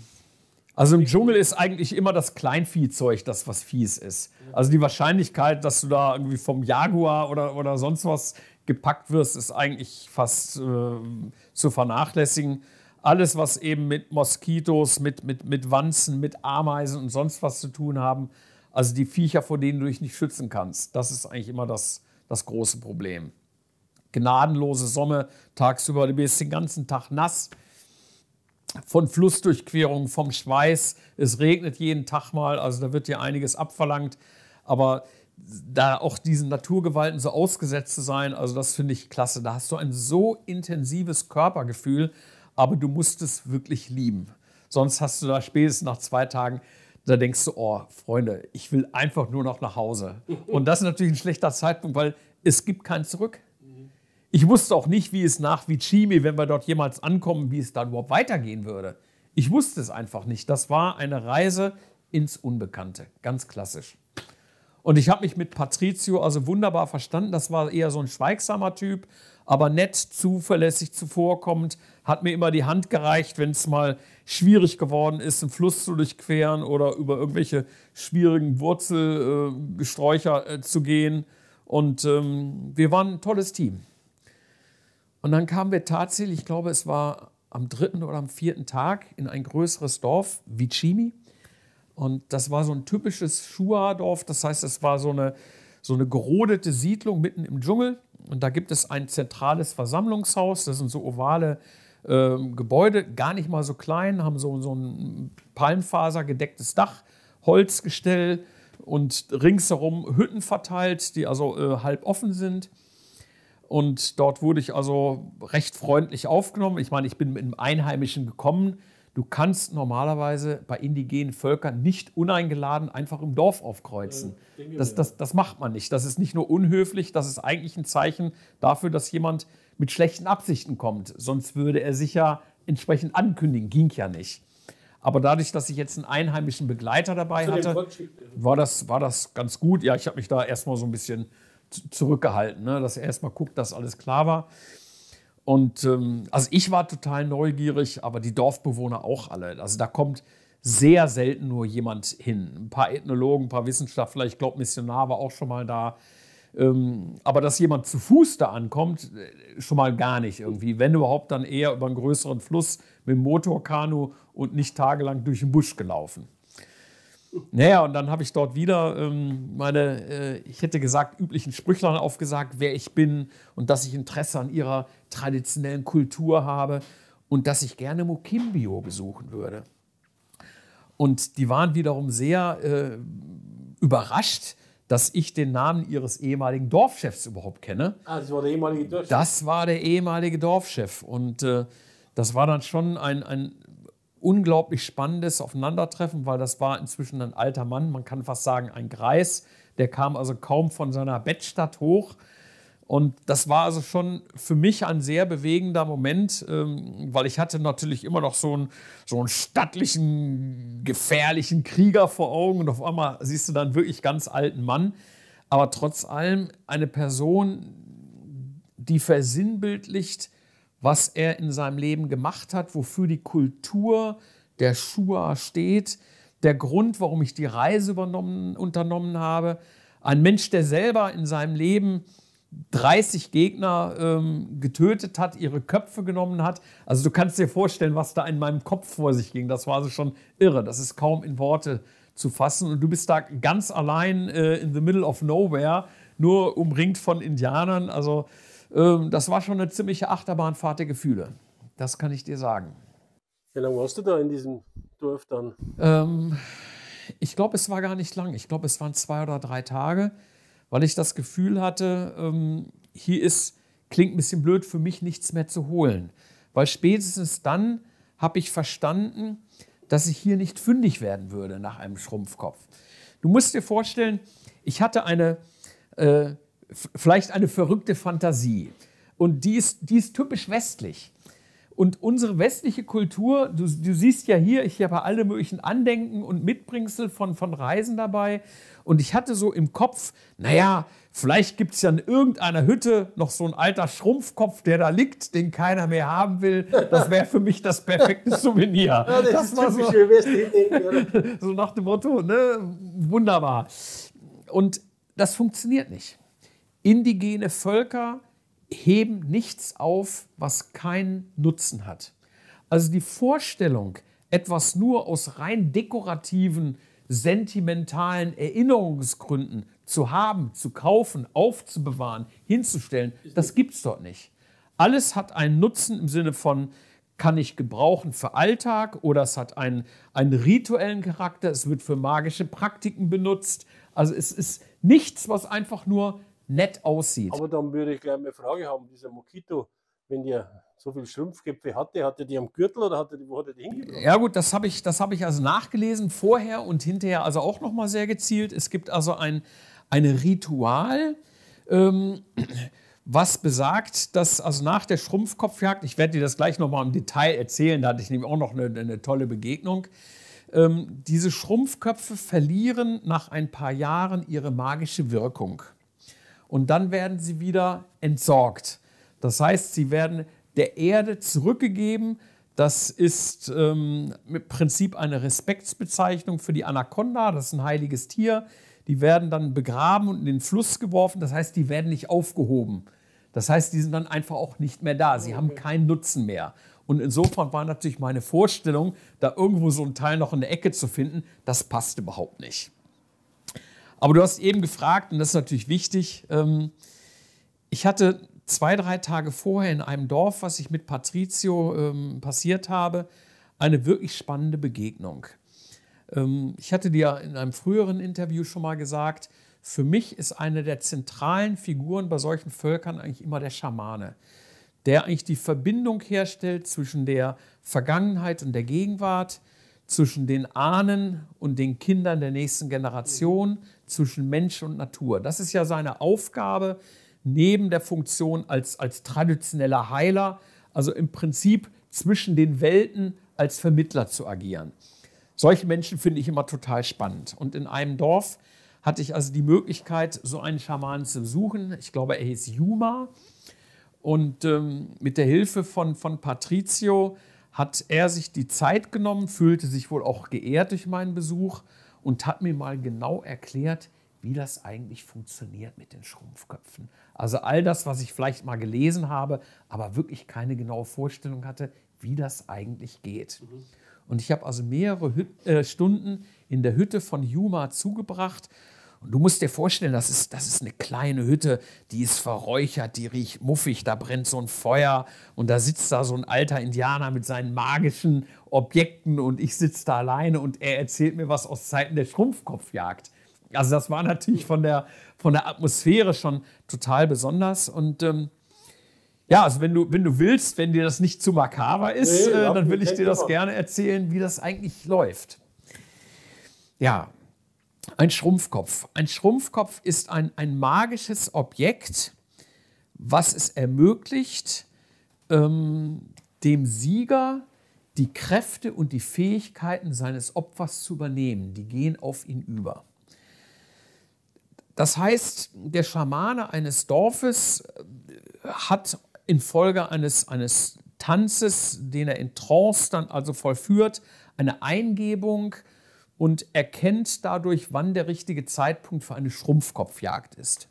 also im Dschungel ist eigentlich immer das Kleinviehzeug, das was fies ist. Also die Wahrscheinlichkeit, dass du da irgendwie vom Jaguar oder, oder sonst was gepackt wirst, ist eigentlich fast äh, zu vernachlässigen. Alles, was eben mit Moskitos, mit, mit, mit Wanzen, mit Ameisen und sonst was zu tun haben, also die Viecher, vor denen du dich nicht schützen kannst, das ist eigentlich immer das, das große Problem. Gnadenlose Sommer, tagsüber, du bist den ganzen Tag nass, von Flussdurchquerungen, vom Schweiß, es regnet jeden Tag mal, also da wird dir einiges abverlangt, aber da auch diesen Naturgewalten so ausgesetzt zu sein, also das finde ich klasse. Da hast du ein so intensives Körpergefühl, aber du musst es wirklich lieben. Sonst hast du da spätestens nach zwei Tagen, da denkst du, oh, Freunde, ich will einfach nur noch nach Hause. [laughs] Und das ist natürlich ein schlechter Zeitpunkt, weil es gibt kein Zurück. Ich wusste auch nicht, wie es nach Vichimi, wenn wir dort jemals ankommen, wie es dann überhaupt weitergehen würde. Ich wusste es einfach nicht. Das war eine Reise ins Unbekannte. Ganz klassisch. Und ich habe mich mit Patrizio also wunderbar verstanden. Das war eher so ein schweigsamer Typ, aber nett, zuverlässig zuvorkommend. Hat mir immer die Hand gereicht, wenn es mal schwierig geworden ist, einen Fluss zu durchqueren oder über irgendwelche schwierigen Wurzelsträucher äh, äh, zu gehen. Und ähm, wir waren ein tolles Team. Und dann kamen wir tatsächlich, ich glaube, es war am dritten oder am vierten Tag in ein größeres Dorf, Vicimi. Und das war so ein typisches Schuadorf, das heißt, es war so eine, so eine gerodete Siedlung mitten im Dschungel. Und da gibt es ein zentrales Versammlungshaus, das sind so ovale äh, Gebäude, gar nicht mal so klein, haben so, so ein palmfasergedecktes Dach, Holzgestell und ringsherum Hütten verteilt, die also äh, halb offen sind. Und dort wurde ich also recht freundlich aufgenommen. Ich meine, ich bin mit einem Einheimischen gekommen, Du kannst normalerweise bei indigenen Völkern nicht uneingeladen einfach im Dorf aufkreuzen. Das, das, das macht man nicht. Das ist nicht nur unhöflich, das ist eigentlich ein Zeichen dafür, dass jemand mit schlechten Absichten kommt. Sonst würde er sich ja entsprechend ankündigen. Ging ja nicht. Aber dadurch, dass ich jetzt einen einheimischen Begleiter dabei hatte, war das, war das ganz gut. Ja, ich habe mich da erstmal so ein bisschen zurückgehalten, ne? dass er erstmal guckt, dass alles klar war. Und ähm, also ich war total neugierig, aber die Dorfbewohner auch alle. Also da kommt sehr selten nur jemand hin. Ein paar Ethnologen, ein paar Wissenschaftler, ich glaube, Missionar war auch schon mal da. Ähm, aber dass jemand zu Fuß da ankommt, äh, schon mal gar nicht irgendwie. Wenn überhaupt, dann eher über einen größeren Fluss mit dem Motorkanu und nicht tagelang durch den Busch gelaufen. Naja, und dann habe ich dort wieder ähm, meine, äh, ich hätte gesagt, üblichen Sprüchlein aufgesagt, wer ich bin und dass ich Interesse an ihrer traditionellen Kultur habe und dass ich gerne Mokimbio besuchen würde. Und die waren wiederum sehr äh, überrascht, dass ich den Namen ihres ehemaligen Dorfchefs überhaupt kenne. Ah, das war der ehemalige Dorfchef? Das war der ehemalige Dorfchef. Und äh, das war dann schon ein, ein unglaublich spannendes Aufeinandertreffen, weil das war inzwischen ein alter Mann, man kann fast sagen ein Greis, der kam also kaum von seiner Bettstadt hoch. Und das war also schon für mich ein sehr bewegender Moment, ähm, weil ich hatte natürlich immer noch so einen, so einen stattlichen, gefährlichen Krieger vor Augen und auf einmal siehst du dann wirklich ganz alten Mann. Aber trotz allem eine Person, die versinnbildlicht, was er in seinem Leben gemacht hat, wofür die Kultur der Shua steht, der Grund, warum ich die Reise unternommen habe. Ein Mensch, der selber in seinem Leben 30 Gegner ähm, getötet hat, ihre Köpfe genommen hat. Also du kannst dir vorstellen, was da in meinem Kopf vor sich ging. Das war also schon irre. Das ist kaum in Worte zu fassen. Und du bist da ganz allein äh, in the middle of nowhere, nur umringt von Indianern. Also ähm, das war schon eine ziemliche Achterbahnfahrt der Gefühle. Das kann ich dir sagen. Wie lange warst du da in diesem Dorf dann? Ähm, ich glaube, es war gar nicht lang. Ich glaube, es waren zwei oder drei Tage, weil ich das Gefühl hatte, ähm, hier ist, klingt ein bisschen blöd, für mich nichts mehr zu holen. Weil spätestens dann habe ich verstanden, dass ich hier nicht fündig werden würde nach einem Schrumpfkopf. Du musst dir vorstellen, ich hatte eine äh, vielleicht eine verrückte Fantasie. Und die ist, die ist typisch westlich. Und unsere westliche Kultur, du, du siehst ja hier, ich habe alle möglichen Andenken und Mitbringsel von, von Reisen dabei. Und ich hatte so im Kopf, naja, vielleicht gibt es ja in irgendeiner Hütte noch so ein alter Schrumpfkopf, der da liegt, den keiner mehr haben will. Das wäre für mich das perfekte Souvenir. Ja, das, das war so, [laughs] so nach dem Motto, ne? wunderbar. Und das funktioniert nicht. Indigene Völker heben nichts auf, was keinen Nutzen hat. Also die Vorstellung, etwas nur aus rein dekorativen, sentimentalen Erinnerungsgründen zu haben, zu kaufen, aufzubewahren, hinzustellen, das gibt es dort nicht. Alles hat einen Nutzen im Sinne von, kann ich gebrauchen für Alltag oder es hat einen, einen rituellen Charakter, es wird für magische Praktiken benutzt. Also es ist nichts, was einfach nur nett aussieht. Aber dann würde ich gleich eine Frage haben, dieser Mokito, wenn der so viel Schrumpfköpfe hatte, hat er die am Gürtel oder hat die, wo hat er die hingebracht? Ja gut, das habe ich, hab ich also nachgelesen, vorher und hinterher also auch nochmal sehr gezielt. Es gibt also ein eine Ritual, ähm, was besagt, dass also nach der Schrumpfkopfjagd, ich werde dir das gleich nochmal im Detail erzählen, da hatte ich nämlich auch noch eine, eine tolle Begegnung, ähm, diese Schrumpfköpfe verlieren nach ein paar Jahren ihre magische Wirkung und dann werden sie wieder entsorgt. Das heißt, sie werden der Erde zurückgegeben. Das ist ähm, im Prinzip eine Respektsbezeichnung für die Anaconda, das ist ein heiliges Tier. Die werden dann begraben und in den Fluss geworfen, das heißt, die werden nicht aufgehoben. Das heißt, die sind dann einfach auch nicht mehr da, sie haben keinen Nutzen mehr. Und insofern war natürlich meine Vorstellung, da irgendwo so ein Teil noch in der Ecke zu finden, das passt überhaupt nicht. Aber du hast eben gefragt, und das ist natürlich wichtig, ähm, ich hatte zwei, drei Tage vorher in einem Dorf, was ich mit Patrizio ähm, passiert habe, eine wirklich spannende Begegnung. Ähm, ich hatte dir in einem früheren Interview schon mal gesagt, für mich ist eine der zentralen Figuren bei solchen Völkern eigentlich immer der Schamane, der eigentlich die Verbindung herstellt zwischen der Vergangenheit und der Gegenwart, zwischen den Ahnen und den Kindern der nächsten Generation, zwischen Mensch und Natur. Das ist ja seine Aufgabe neben der Funktion als, als traditioneller Heiler, also im Prinzip zwischen den Welten als Vermittler zu agieren. Solche Menschen finde ich immer total spannend. Und in einem Dorf hatte ich also die Möglichkeit, so einen Schamanen zu suchen. Ich glaube, er hieß Juma. Und ähm, mit der Hilfe von, von Patrizio hat er sich die Zeit genommen, fühlte sich wohl auch geehrt durch meinen Besuch und hat mir mal genau erklärt, wie das eigentlich funktioniert mit den Schrumpfköpfen. Also all das, was ich vielleicht mal gelesen habe, aber wirklich keine genaue Vorstellung hatte, wie das eigentlich geht. Und ich habe also mehrere Hüt äh, Stunden in der Hütte von Yuma zugebracht und du musst dir vorstellen, das ist, das ist eine kleine Hütte, die ist verräuchert, die riecht muffig, da brennt so ein Feuer und da sitzt da so ein alter Indianer mit seinen magischen Objekten und ich sitze da alleine und er erzählt mir was aus Zeiten der Schrumpfkopfjagd. Also das war natürlich von der, von der Atmosphäre schon total besonders und ähm, ja, also wenn du, wenn du willst, wenn dir das nicht zu makaber ist, nee, äh, dann will ich dir das gerne erzählen, wie das eigentlich läuft. Ja, ein Schrumpfkopf. Ein Schrumpfkopf ist ein, ein magisches Objekt, was es ermöglicht, ähm, dem Sieger die Kräfte und die Fähigkeiten seines Opfers zu übernehmen. Die gehen auf ihn über. Das heißt, der Schamane eines Dorfes äh, hat infolge eines, eines Tanzes, den er in Trance dann also vollführt, eine Eingebung, und erkennt dadurch, wann der richtige Zeitpunkt für eine Schrumpfkopfjagd ist.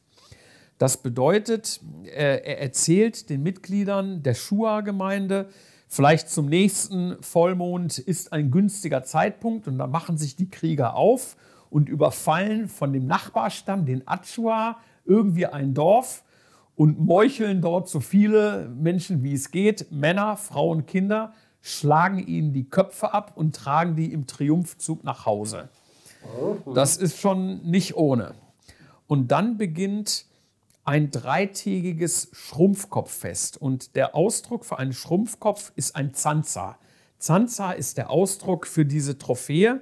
Das bedeutet, er erzählt den Mitgliedern der Shua-Gemeinde, vielleicht zum nächsten Vollmond ist ein günstiger Zeitpunkt und dann machen sich die Krieger auf und überfallen von dem Nachbarstamm, den Atschua, irgendwie ein Dorf und meucheln dort so viele Menschen wie es geht, Männer, Frauen, Kinder, schlagen ihnen die Köpfe ab und tragen die im Triumphzug nach Hause. Das ist schon nicht ohne. Und dann beginnt ein dreitägiges Schrumpfkopffest. Und der Ausdruck für einen Schrumpfkopf ist ein Zanza. Zanza ist der Ausdruck für diese Trophäe.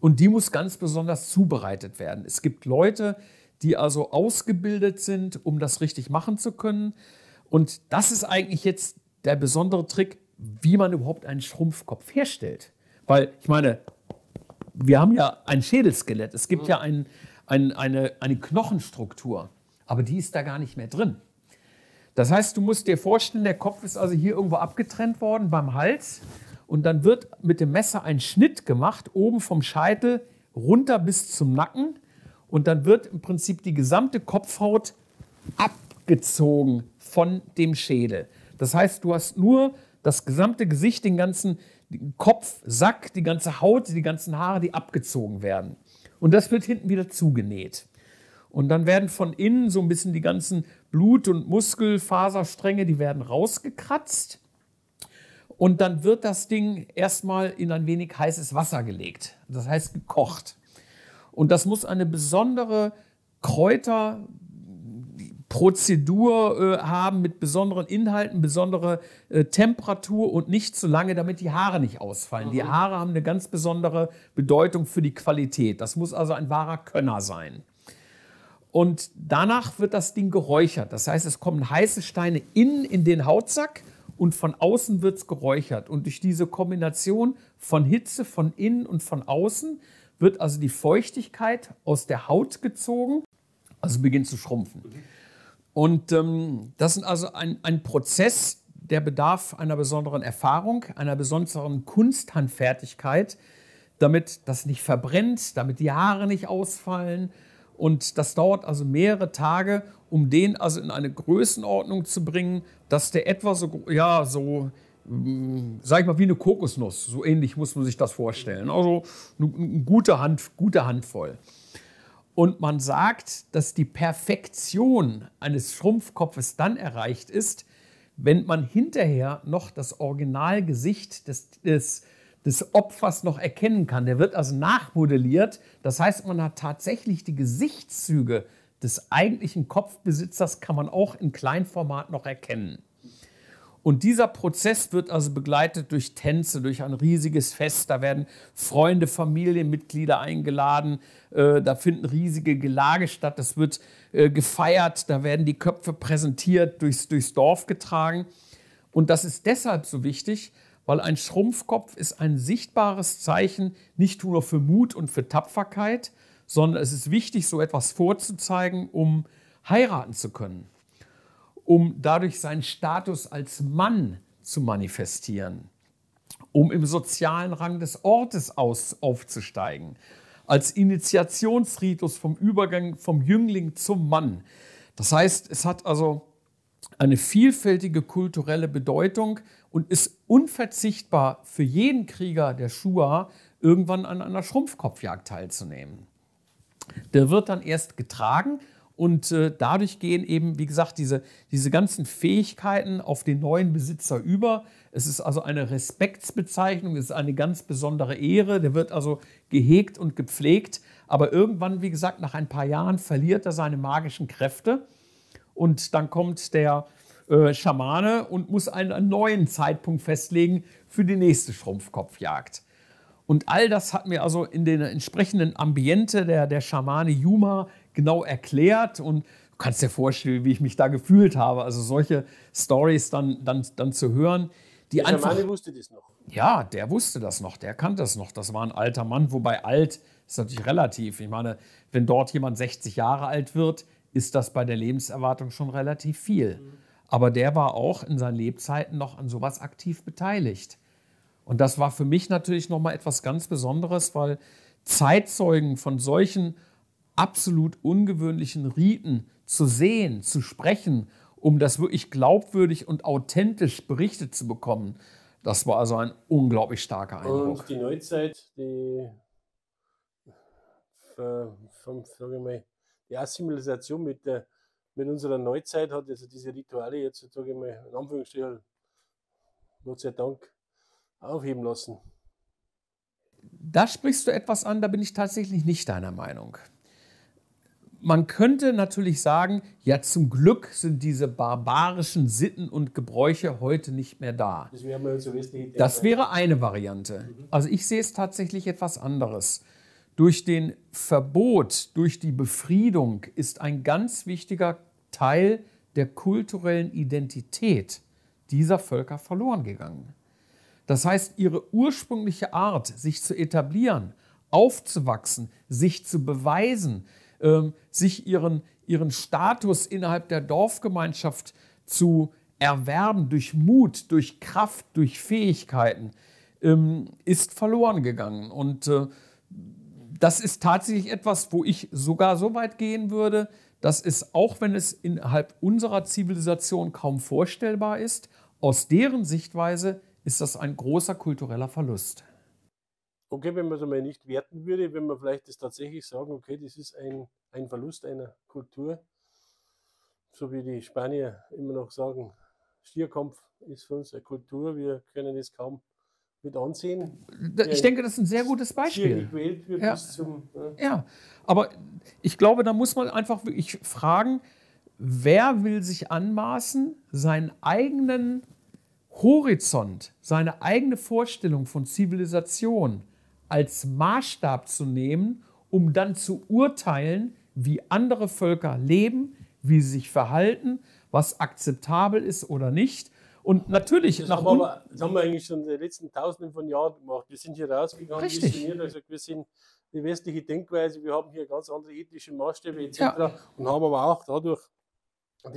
Und die muss ganz besonders zubereitet werden. Es gibt Leute, die also ausgebildet sind, um das richtig machen zu können. Und das ist eigentlich jetzt der besondere Trick wie man überhaupt einen Schrumpfkopf herstellt. Weil ich meine, wir haben ja ein Schädelskelett, es gibt mhm. ja ein, ein, eine, eine Knochenstruktur, aber die ist da gar nicht mehr drin. Das heißt, du musst dir vorstellen, der Kopf ist also hier irgendwo abgetrennt worden beim Hals und dann wird mit dem Messer ein Schnitt gemacht, oben vom Scheitel runter bis zum Nacken und dann wird im Prinzip die gesamte Kopfhaut abgezogen von dem Schädel. Das heißt, du hast nur das gesamte Gesicht, den ganzen Kopf, Sack, die ganze Haut, die ganzen Haare, die abgezogen werden. Und das wird hinten wieder zugenäht. Und dann werden von innen so ein bisschen die ganzen Blut- und Muskelfaserstränge, die werden rausgekratzt. Und dann wird das Ding erstmal in ein wenig heißes Wasser gelegt. Das heißt gekocht. Und das muss eine besondere Kräuter, Prozedur äh, haben mit besonderen Inhalten, besondere äh, Temperatur und nicht zu lange, damit die Haare nicht ausfallen. Mhm. Die Haare haben eine ganz besondere Bedeutung für die Qualität. Das muss also ein wahrer Könner sein. Und danach wird das Ding geräuchert. Das heißt, es kommen heiße Steine innen in den Hautsack und von außen wird es geräuchert. Und durch diese Kombination von Hitze von innen und von außen wird also die Feuchtigkeit aus der Haut gezogen, also beginnt zu schrumpfen. Mhm. Und ähm, das ist also ein, ein Prozess, der bedarf einer besonderen Erfahrung, einer besonderen Kunsthandfertigkeit, damit das nicht verbrennt, damit die Haare nicht ausfallen. Und das dauert also mehrere Tage, um den also in eine Größenordnung zu bringen, dass der etwa so, ja, so, mm, sag ich mal, wie eine Kokosnuss, so ähnlich muss man sich das vorstellen. Also eine, gute, Hand, gute Handvoll. Und man sagt, dass die Perfektion eines Schrumpfkopfes dann erreicht ist, wenn man hinterher noch das Originalgesicht des, des, des Opfers noch erkennen kann. Der wird also nachmodelliert. Das heißt, man hat tatsächlich die Gesichtszüge des eigentlichen Kopfbesitzers, kann man auch in Kleinformat noch erkennen. Und dieser Prozess wird also begleitet durch Tänze, durch ein riesiges Fest. Da werden Freunde, Familienmitglieder eingeladen. Äh, da finden riesige Gelage statt. Das wird äh, gefeiert. Da werden die Köpfe präsentiert, durchs, durchs Dorf getragen. Und das ist deshalb so wichtig, weil ein Schrumpfkopf ist ein sichtbares Zeichen, nicht nur für Mut und für Tapferkeit, sondern es ist wichtig, so etwas vorzuzeigen, um heiraten zu können um dadurch seinen Status als Mann zu manifestieren, um im sozialen Rang des Ortes aus, aufzusteigen, als Initiationsritus vom Übergang vom Jüngling zum Mann. Das heißt, es hat also eine vielfältige kulturelle Bedeutung und ist unverzichtbar für jeden Krieger der Shua, irgendwann an einer Schrumpfkopfjagd teilzunehmen. Der wird dann erst getragen und äh, dadurch gehen eben, wie gesagt, diese, diese ganzen Fähigkeiten auf den neuen Besitzer über. Es ist also eine Respektsbezeichnung, es ist eine ganz besondere Ehre, der wird also gehegt und gepflegt. Aber irgendwann, wie gesagt, nach ein paar Jahren verliert er seine magischen Kräfte und dann kommt der äh, Schamane und muss einen, einen neuen Zeitpunkt festlegen für die nächste Schrumpfkopfjagd. Und all das hatten wir also in den entsprechenden Ambiente der, der Schamane Yuma genau erklärt und du kannst dir vorstellen, wie ich mich da gefühlt habe. Also solche Stories dann, dann, dann zu hören. Die der einfach, wusste das noch. Ja, der wusste das noch, der kannte das noch. Das war ein alter Mann, wobei alt ist natürlich relativ. Ich meine, wenn dort jemand 60 Jahre alt wird, ist das bei der Lebenserwartung schon relativ viel. Mhm. Aber der war auch in seinen Lebzeiten noch an sowas aktiv beteiligt. Und das war für mich natürlich nochmal etwas ganz Besonderes, weil Zeitzeugen von solchen absolut ungewöhnlichen Riten zu sehen, zu sprechen, um das wirklich glaubwürdig und authentisch berichtet zu bekommen. Das war also ein unglaublich starker Eindruck. Und die Neuzeit, die, mal, die Assimilation mit, der, mit unserer Neuzeit hat also diese Rituale jetzt, sage ich mal, in Anführungsstrichen, Gott sei Dank, aufheben lassen. Da sprichst du etwas an, da bin ich tatsächlich nicht deiner Meinung. Man könnte natürlich sagen, ja zum Glück sind diese barbarischen Sitten und Gebräuche heute nicht mehr da. Das wäre eine Variante. Mhm. Also ich sehe es tatsächlich etwas anderes. Durch den Verbot, durch die Befriedung ist ein ganz wichtiger Teil der kulturellen Identität dieser Völker verloren gegangen. Das heißt, ihre ursprüngliche Art, sich zu etablieren, aufzuwachsen, sich zu beweisen, ähm, sich ihren, ihren Status innerhalb der Dorfgemeinschaft zu erwerben durch Mut, durch Kraft, durch Fähigkeiten, ähm, ist verloren gegangen. Und äh, das ist tatsächlich etwas, wo ich sogar so weit gehen würde, dass es, auch wenn es innerhalb unserer Zivilisation kaum vorstellbar ist, aus deren Sichtweise ist das ein großer kultureller Verlust. Okay, wenn man es einmal nicht werten würde, wenn man vielleicht das tatsächlich sagen, okay, das ist ein, ein Verlust einer Kultur, so wie die Spanier immer noch sagen, Stierkampf ist für uns eine Kultur, wir können es kaum mit ansehen. Ich denke, das ist ein sehr gutes Beispiel. Ja. Zum, ja. ja. aber ich glaube, da muss man einfach wirklich fragen, wer will sich anmaßen, seinen eigenen Horizont, seine eigene Vorstellung von Zivilisation als Maßstab zu nehmen, um dann zu urteilen, wie andere Völker leben, wie sie sich verhalten, was akzeptabel ist oder nicht. Und natürlich das nach haben wir, Das haben wir eigentlich schon in den letzten Tausenden von Jahren gemacht. Wir sind hier rausgegangen, Richtig. wir also wir sind die westliche Denkweise, wir haben hier ganz andere ethische Maßstäbe etc. Ja. Und haben aber auch dadurch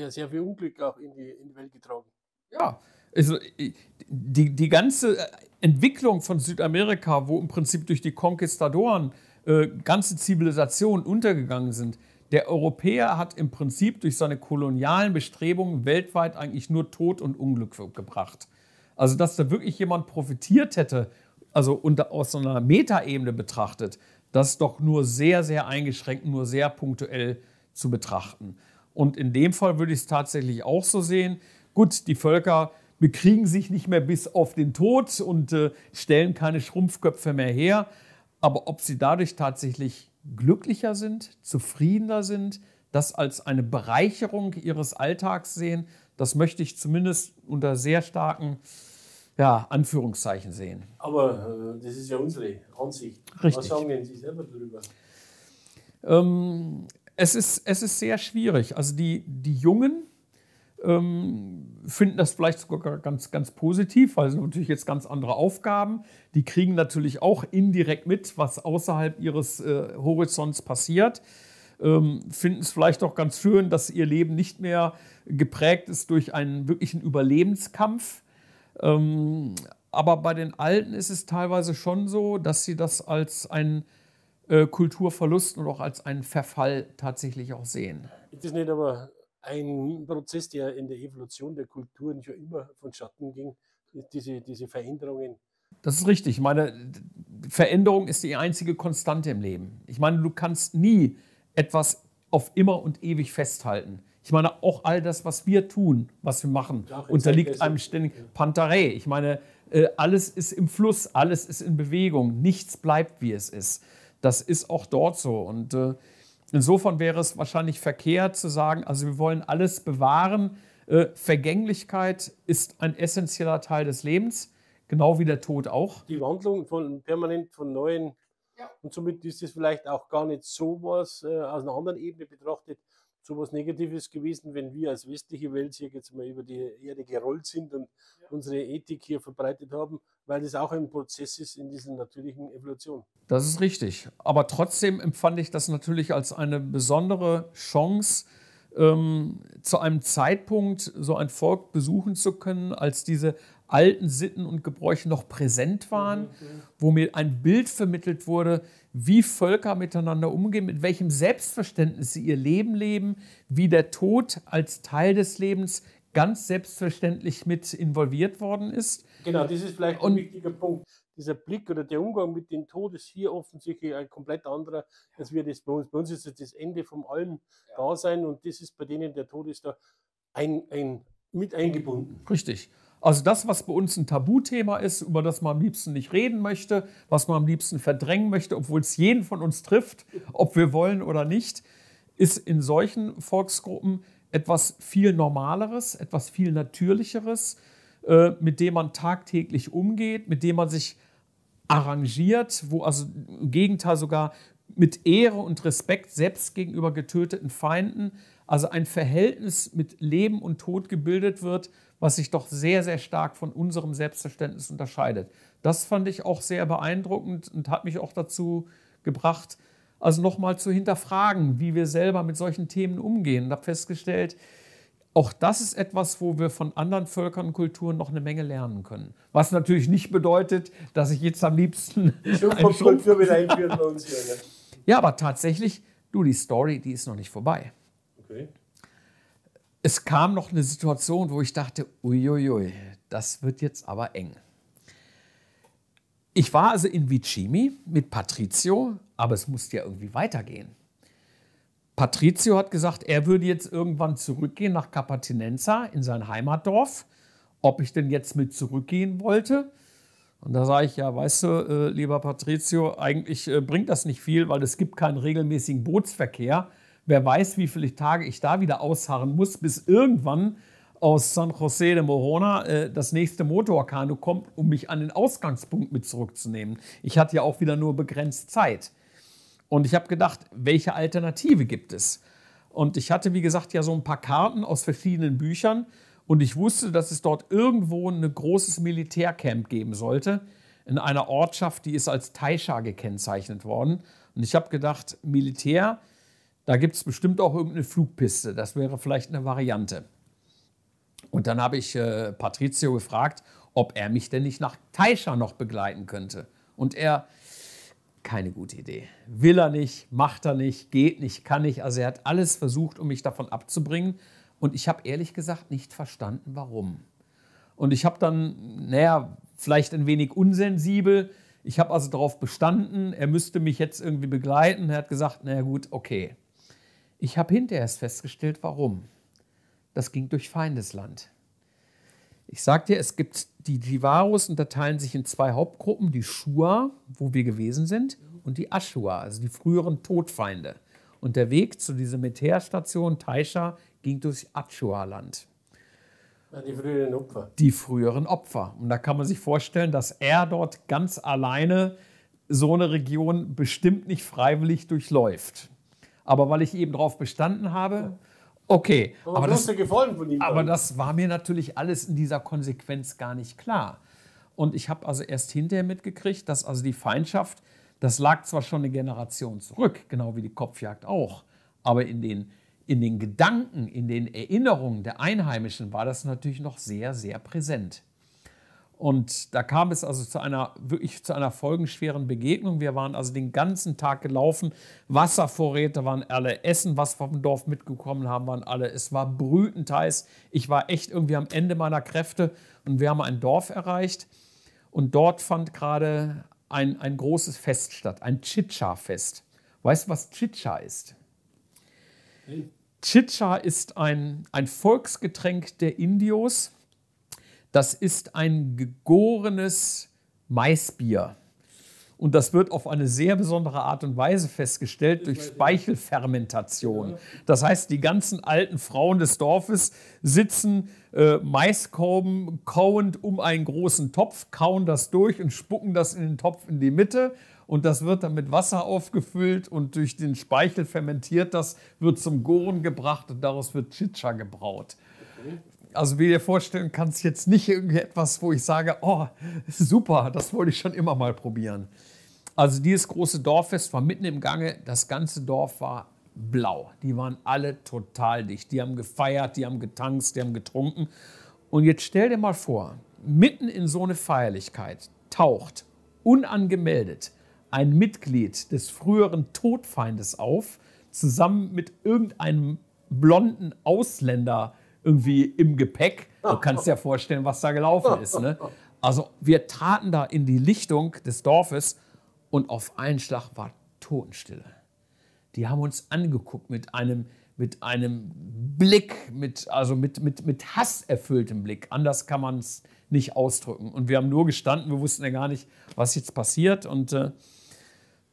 sehr viel Unglück auch in die, in die Welt getragen. Ja, also, äh, die, die ganze äh, Entwicklung von Südamerika, wo im Prinzip durch die Konquistadoren äh, ganze Zivilisationen untergegangen sind, der Europäer hat im Prinzip durch seine kolonialen Bestrebungen weltweit eigentlich nur Tod und Unglück gebracht. Also, dass da wirklich jemand profitiert hätte, also unter, aus so einer Metaebene betrachtet, das ist doch nur sehr, sehr eingeschränkt, nur sehr punktuell zu betrachten. Und in dem Fall würde ich es tatsächlich auch so sehen. Gut, die Völker bekriegen sich nicht mehr bis auf den Tod und äh, stellen keine Schrumpfköpfe mehr her. Aber ob sie dadurch tatsächlich glücklicher sind, zufriedener sind, das als eine Bereicherung ihres Alltags sehen, das möchte ich zumindest unter sehr starken ja, Anführungszeichen sehen. Aber äh, das ist ja unsere Ansicht. Richtig. Was sagen Sie selber darüber? Ähm, es, ist, es ist sehr schwierig. Also die, die Jungen, ähm, finden das vielleicht sogar ganz, ganz positiv, weil sie natürlich jetzt ganz andere Aufgaben. Die kriegen natürlich auch indirekt mit, was außerhalb ihres äh, Horizonts passiert. Ähm, finden es vielleicht auch ganz schön, dass ihr Leben nicht mehr geprägt ist durch einen wirklichen Überlebenskampf. Ähm, aber bei den Alten ist es teilweise schon so, dass sie das als einen äh, Kulturverlust und auch als einen Verfall tatsächlich auch sehen. Ist es nicht aber ein Prozess, der in der Evolution der Kulturen schon immer von Schatten ging, diese, diese Veränderungen. Das ist richtig. Ich meine, Veränderung ist die einzige Konstante im Leben. Ich meine, du kannst nie etwas auf immer und ewig festhalten. Ich meine, auch all das, was wir tun, was wir machen, ja, unterliegt einem ständigen Pantarei. Ich meine, äh, alles ist im Fluss, alles ist in Bewegung, nichts bleibt, wie es ist. Das ist auch dort so. Und äh, Insofern wäre es wahrscheinlich verkehrt zu sagen, also wir wollen alles bewahren. Äh, Vergänglichkeit ist ein essentieller Teil des Lebens, genau wie der Tod auch. Die Wandlung von permanent von neuen ja. und somit ist es vielleicht auch gar nicht so was äh, aus einer anderen Ebene betrachtet so was Negatives gewesen, wenn wir als westliche Welt hier jetzt mal über die Erde gerollt sind und ja. unsere Ethik hier verbreitet haben, weil das auch ein Prozess ist in dieser natürlichen Evolution. Das ist richtig. Aber trotzdem empfand ich das natürlich als eine besondere Chance, ähm, zu einem Zeitpunkt so ein Volk besuchen zu können, als diese alten Sitten und Gebräuche noch präsent waren, mhm. wo mir ein Bild vermittelt wurde, wie Völker miteinander umgehen, mit welchem Selbstverständnis sie ihr Leben leben, wie der Tod als Teil des Lebens ganz selbstverständlich mit involviert worden ist. Genau, das ist vielleicht Und, ein wichtiger Punkt. Dieser Blick oder der Umgang mit dem Tod ist hier offensichtlich ein komplett anderer, als wir das bei uns. Bei uns ist das, Ende vom allem da sein und das ist bei denen der Tod ist da ein, ein, mit eingebunden. Richtig. Also das, was bei uns ein Tabuthema ist, über das man am liebsten nicht reden möchte, was man am liebsten verdrängen möchte, obwohl es jeden von uns trifft, ob wir wollen oder nicht, ist in solchen Volksgruppen etwas viel Normaleres, etwas viel Natürlicheres, äh, mit dem man tagtäglich umgeht, mit dem man sich arrangiert, wo also im Gegenteil sogar mit Ehre und Respekt selbst gegenüber getöteten Feinden, also ein Verhältnis mit Leben und Tod gebildet wird, was sich doch sehr, sehr stark von unserem Selbstverständnis unterscheidet. Das fand ich auch sehr beeindruckend und hat mich auch dazu gebracht, also nochmal zu hinterfragen, wie wir selber mit solchen Themen umgehen. Und habe festgestellt, auch das ist etwas, wo wir von anderen Völkern und Kulturen noch eine Menge lernen können. Was natürlich nicht bedeutet, dass ich jetzt am liebsten. [laughs] Schrumpfkultur wieder [laughs] einführen bei uns hier. Ja. Ne? ja, aber tatsächlich, du, die Story, die ist noch nicht vorbei. Okay es kam noch eine Situation, wo ich dachte, uiuiui, das wird jetzt aber eng. Ich war also in Vicimi mit Patrizio, aber es musste ja irgendwie weitergehen. Patrizio hat gesagt, er würde jetzt irgendwann zurückgehen nach Capatinenza in sein Heimatdorf, ob ich denn jetzt mit zurückgehen wollte. Und da sage ich, ja, weißt du, äh, lieber Patrizio, eigentlich äh, bringt das nicht viel, weil es gibt keinen regelmäßigen Bootsverkehr. gibt. Wer weiß, wie viele Tage ich da wieder ausharren muss, bis irgendwann aus San José de Morona äh, das nächste Motorkanu kommt, um mich an den Ausgangspunkt mit zurückzunehmen. Ich hatte ja auch wieder nur begrenzt Zeit. Und ich habe gedacht, welche Alternative gibt es? Und ich hatte, wie gesagt, ja so ein paar Karten aus verschiedenen Büchern und ich wusste, dass es dort irgendwo ein großes Militärcamp geben sollte, in einer Ortschaft, die ist als Taisha gekennzeichnet worden. Und ich habe gedacht, Militär, da gibt es bestimmt auch irgendeine Flugpiste. Das wäre vielleicht eine Variante. Und dann habe ich äh, Patrizio gefragt, ob er mich denn nicht nach Taisha noch begleiten könnte. Und er, keine gute Idee. Will er nicht, macht er nicht, geht nicht, kann nicht. Also er hat alles versucht, um mich davon abzubringen. Und ich habe ehrlich gesagt nicht verstanden, warum. Und ich habe dann, naja, vielleicht ein wenig unsensibel. Ich habe also darauf bestanden, er müsste mich jetzt irgendwie begleiten. Er hat gesagt, naja gut, okay. Ich habe hinterher erst festgestellt, warum. Das ging durch Feindesland. Ich sagte ja, es gibt die Jivaros unterteilen sich in zwei Hauptgruppen, die Shua, wo wir gewesen sind, und die Ashua, also die früheren Todfeinde. Und der Weg zu dieser Meteorstation Taisha ging durch Ashua-Land. Die früheren Opfer. Die früheren Opfer. Und da kann man sich vorstellen, dass er dort ganz alleine so eine Region bestimmt nicht freiwillig durchläuft. Aber weil ich eben darauf bestanden habe, okay. Aber, aber, das, aber das war mir natürlich alles in dieser Konsequenz gar nicht klar. Und ich habe also erst hinterher mitgekriegt, dass also die Feindschaft, das lag zwar schon eine Generation zurück, genau wie die Kopfjagd auch, aber in den, in den Gedanken, in den Erinnerungen der Einheimischen war das natürlich noch sehr, sehr präsent. Und da kam es also zu einer wirklich zu einer folgenschweren Begegnung. Wir waren also den ganzen Tag gelaufen. Wasservorräte waren alle, Essen, was vom Dorf mitgekommen haben, waren alle. Es war brütend heiß. Ich war echt irgendwie am Ende meiner Kräfte und wir haben ein Dorf erreicht. Und dort fand gerade ein, ein großes Fest statt, ein Chicha-Fest. Weißt du, was Chicha ist? Hey. Chicha ist ein, ein Volksgetränk der Indios das ist ein gegorenes Maisbier. Und das wird auf eine sehr besondere Art und Weise festgestellt durch Speichelfermentation. Das heißt, die ganzen alten Frauen des Dorfes sitzen äh, Maiskolben kauend um einen großen Topf, kauen das durch und spucken das in den Topf in die Mitte. Und das wird dann mit Wasser aufgefüllt und durch den Speichel fermentiert das, wird zum Goren gebracht und daraus wird Chicha gebraut also wie ihr vorstellen kannst, jetzt nicht irgendwie etwas, wo ich sage, oh, super, das wollte ich schon immer mal probieren. Also dieses große Dorffest war mitten im Gange, das ganze Dorf war blau. Die waren alle total dicht. Die haben gefeiert, die haben getanzt, die haben getrunken. Und jetzt stell dir mal vor, mitten in so eine Feierlichkeit taucht unangemeldet ein Mitglied des früheren Todfeindes auf, zusammen mit irgendeinem blonden Ausländer irgendwie im Gepäck. Du ah. kannst dir ja vorstellen, was da gelaufen ah. ist. Ne? Also wir taten da in die Lichtung des Dorfes und auf einen Schlag war Totenstille. Die haben uns angeguckt mit einem, mit einem Blick, mit, also mit, mit, mit Hass erfülltem Blick. Anders kann man es nicht ausdrücken. Und wir haben nur gestanden, wir wussten ja gar nicht, was jetzt passiert. Und äh,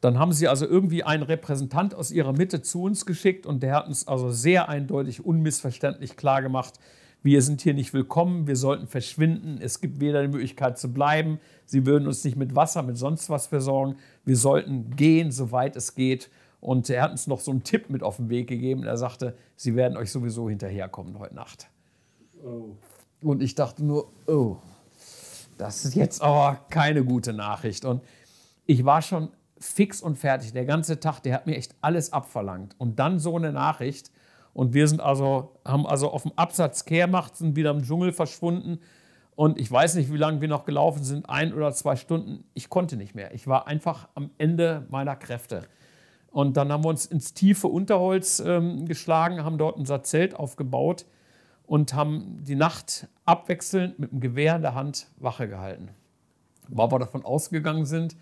dann haben sie also irgendwie einen Repräsentant aus ihrer Mitte zu uns geschickt und der hat uns also sehr eindeutig, unmissverständlich klargemacht, wir sind hier nicht willkommen, wir sollten verschwinden, es gibt weder die Möglichkeit zu bleiben, sie würden uns nicht mit Wasser, mit sonst was versorgen, wir sollten gehen, soweit es geht. Und er hat uns noch so einen Tipp mit auf den Weg gegeben. Er sagte, sie werden euch sowieso hinterherkommen heute Nacht. Oh. Und ich dachte nur, oh, das ist jetzt aber keine gute Nachricht. Und ich war schon fix und fertig. Der ganze Tag, der hat mir echt alles abverlangt. Und dann so eine Nachricht. Und wir sind also, haben also auf dem Absatz Kehrmacht, sind wieder im Dschungel verschwunden. Und ich weiß nicht, wie lange wir noch gelaufen sind, ein oder zwei Stunden. Ich konnte nicht mehr. Ich war einfach am Ende meiner Kräfte. Und dann haben wir uns ins tiefe Unterholz ähm, geschlagen, haben dort unser Zelt aufgebaut und haben die Nacht abwechselnd mit dem Gewehr in der Hand Wache gehalten. Weil wir davon ausgegangen sind,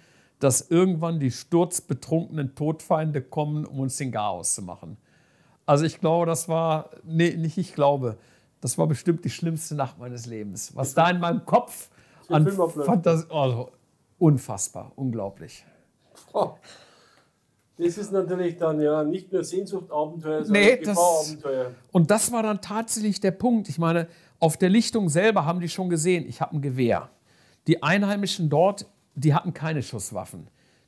dass irgendwann die sturzbetrunkenen Todfeinde kommen, um uns den Chaos zu machen. Also ich glaube, das war, nee, nicht ich glaube, das war bestimmt die schlimmste Nacht meines Lebens. Was da in meinem Kopf an Fantasie, also unfassbar, unglaublich. Oh, das ist natürlich dann ja nicht nur Sehnsuchtabenteuer, sondern nee, Gefahrabenteuer. Und das war dann tatsächlich der Punkt. Ich meine, auf der Lichtung selber haben die schon gesehen, ich habe ein Gewehr. Die Einheimischen dort die hatten keine Schusswaffen.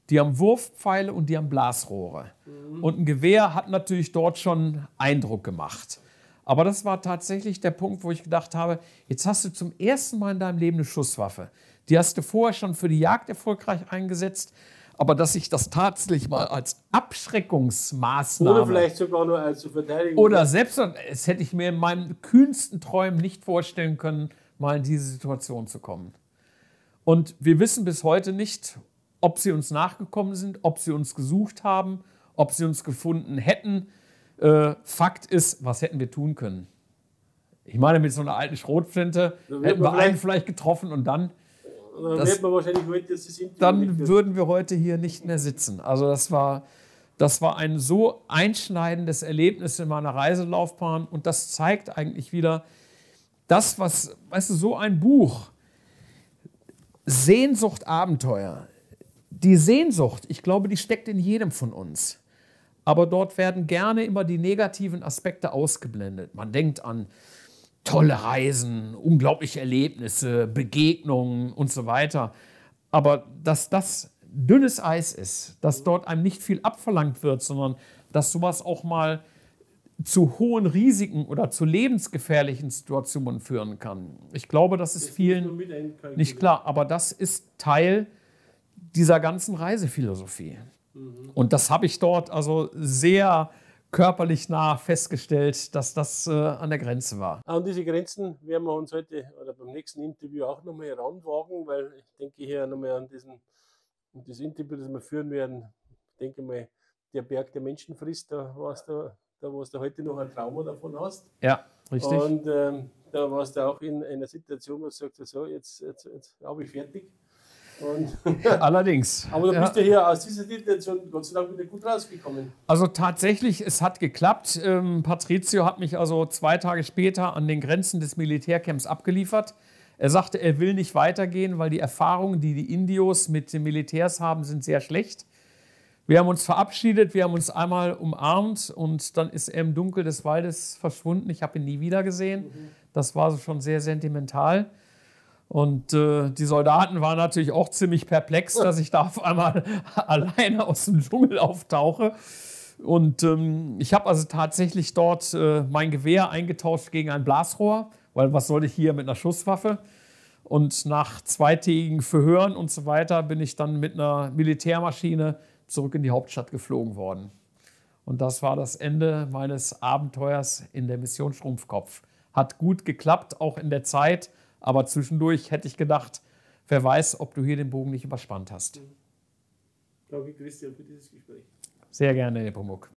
Die haben Wurfpfeile und die haben Blasrohre. Und ein Gewehr hat natürlich dort schon Eindruck gemacht. Aber das war tatsächlich der Punkt, wo ich gedacht habe, jetzt hast du zum ersten Mal in deinem Leben eine Schusswaffe. Die hast du vorher schon für die Jagd erfolgreich eingesetzt. Aber dass ich das tatsächlich mal als Abschreckungsmaßnahme. Oder vielleicht sogar nur als Verteidigung. Oder selbst, das hätte ich mir in meinen kühnsten Träumen nicht vorstellen können, mal in diese Situation zu kommen. Und wir wissen bis heute nicht, ob sie uns nachgekommen sind, ob sie uns gesucht haben, ob sie uns gefunden hätten. Äh, Fakt ist, was hätten wir tun können? Ich meine, mit so einer alten Schrotflinte hätten wir einen vielleicht getroffen und dann. Dann, das, heute, dann würden wir heute hier nicht mehr sitzen. Also, das war, das war ein so einschneidendes Erlebnis in meiner Reiselaufbahn und das zeigt eigentlich wieder, das, was, weißt du, so ein Buch Sehnsucht Abenteuer. Die Sehnsucht, ich glaube, die steckt in jedem von uns. Aber dort werden gerne immer die negativen Aspekte ausgeblendet. Man denkt an tolle Reisen, unglaubliche Erlebnisse, Begegnungen und so weiter. Aber dass das dünnes Eis ist, dass dort einem nicht viel abverlangt wird, sondern dass sowas auch mal zu hohen Risiken oder zu lebensgefährlichen Situationen führen kann. Ich glaube, das ist vielen nicht klar, aber das ist Teil dieser ganzen Reisephilosophie. Mhm. Und das habe ich dort also sehr körperlich nah festgestellt, dass das äh, an der Grenze war. An diese Grenzen werden wir uns heute oder beim nächsten Interview auch nochmal heranwagen, weil ich denke hier nochmal an diesen, das Interview, das wir führen werden, ich denke mal, der Berg der Menschen frisst, da warst du da wo du heute noch ein Trauma davon hast. Ja, richtig. Und ähm, da warst du auch in einer Situation, wo du sagst, so, jetzt, jetzt, jetzt habe ich fertig. Und [laughs] Allerdings. Aber du bist ja. hier aus dieser Situation Gott sei Dank wieder gut rausgekommen. Also tatsächlich, es hat geklappt. Ähm, Patrizio hat mich also zwei Tage später an den Grenzen des Militärcamps abgeliefert. Er sagte, er will nicht weitergehen, weil die Erfahrungen, die die Indios mit den Militärs haben, sind sehr schlecht. Wir haben uns verabschiedet, wir haben uns einmal umarmt und dann ist er im Dunkel des Waldes verschwunden. Ich habe ihn nie wieder gesehen. Das war schon sehr sentimental. Und äh, die Soldaten waren natürlich auch ziemlich perplex, dass ich da auf einmal [laughs] alleine aus dem Dschungel auftauche. Und ähm, ich habe also tatsächlich dort äh, mein Gewehr eingetauscht gegen ein Blasrohr, weil was soll ich hier mit einer Schusswaffe? Und nach zweitägigen Verhören und so weiter bin ich dann mit einer Militärmaschine zurück in die Hauptstadt geflogen worden. Und das war das Ende meines Abenteuers in der Mission Schrumpfkopf. Hat gut geklappt, auch in der Zeit, aber zwischendurch hätte ich gedacht, wer weiß, ob du hier den Bogen nicht überspannt hast. Danke, Christian, für dieses Gespräch. Sehr gerne, Herr Pumuk.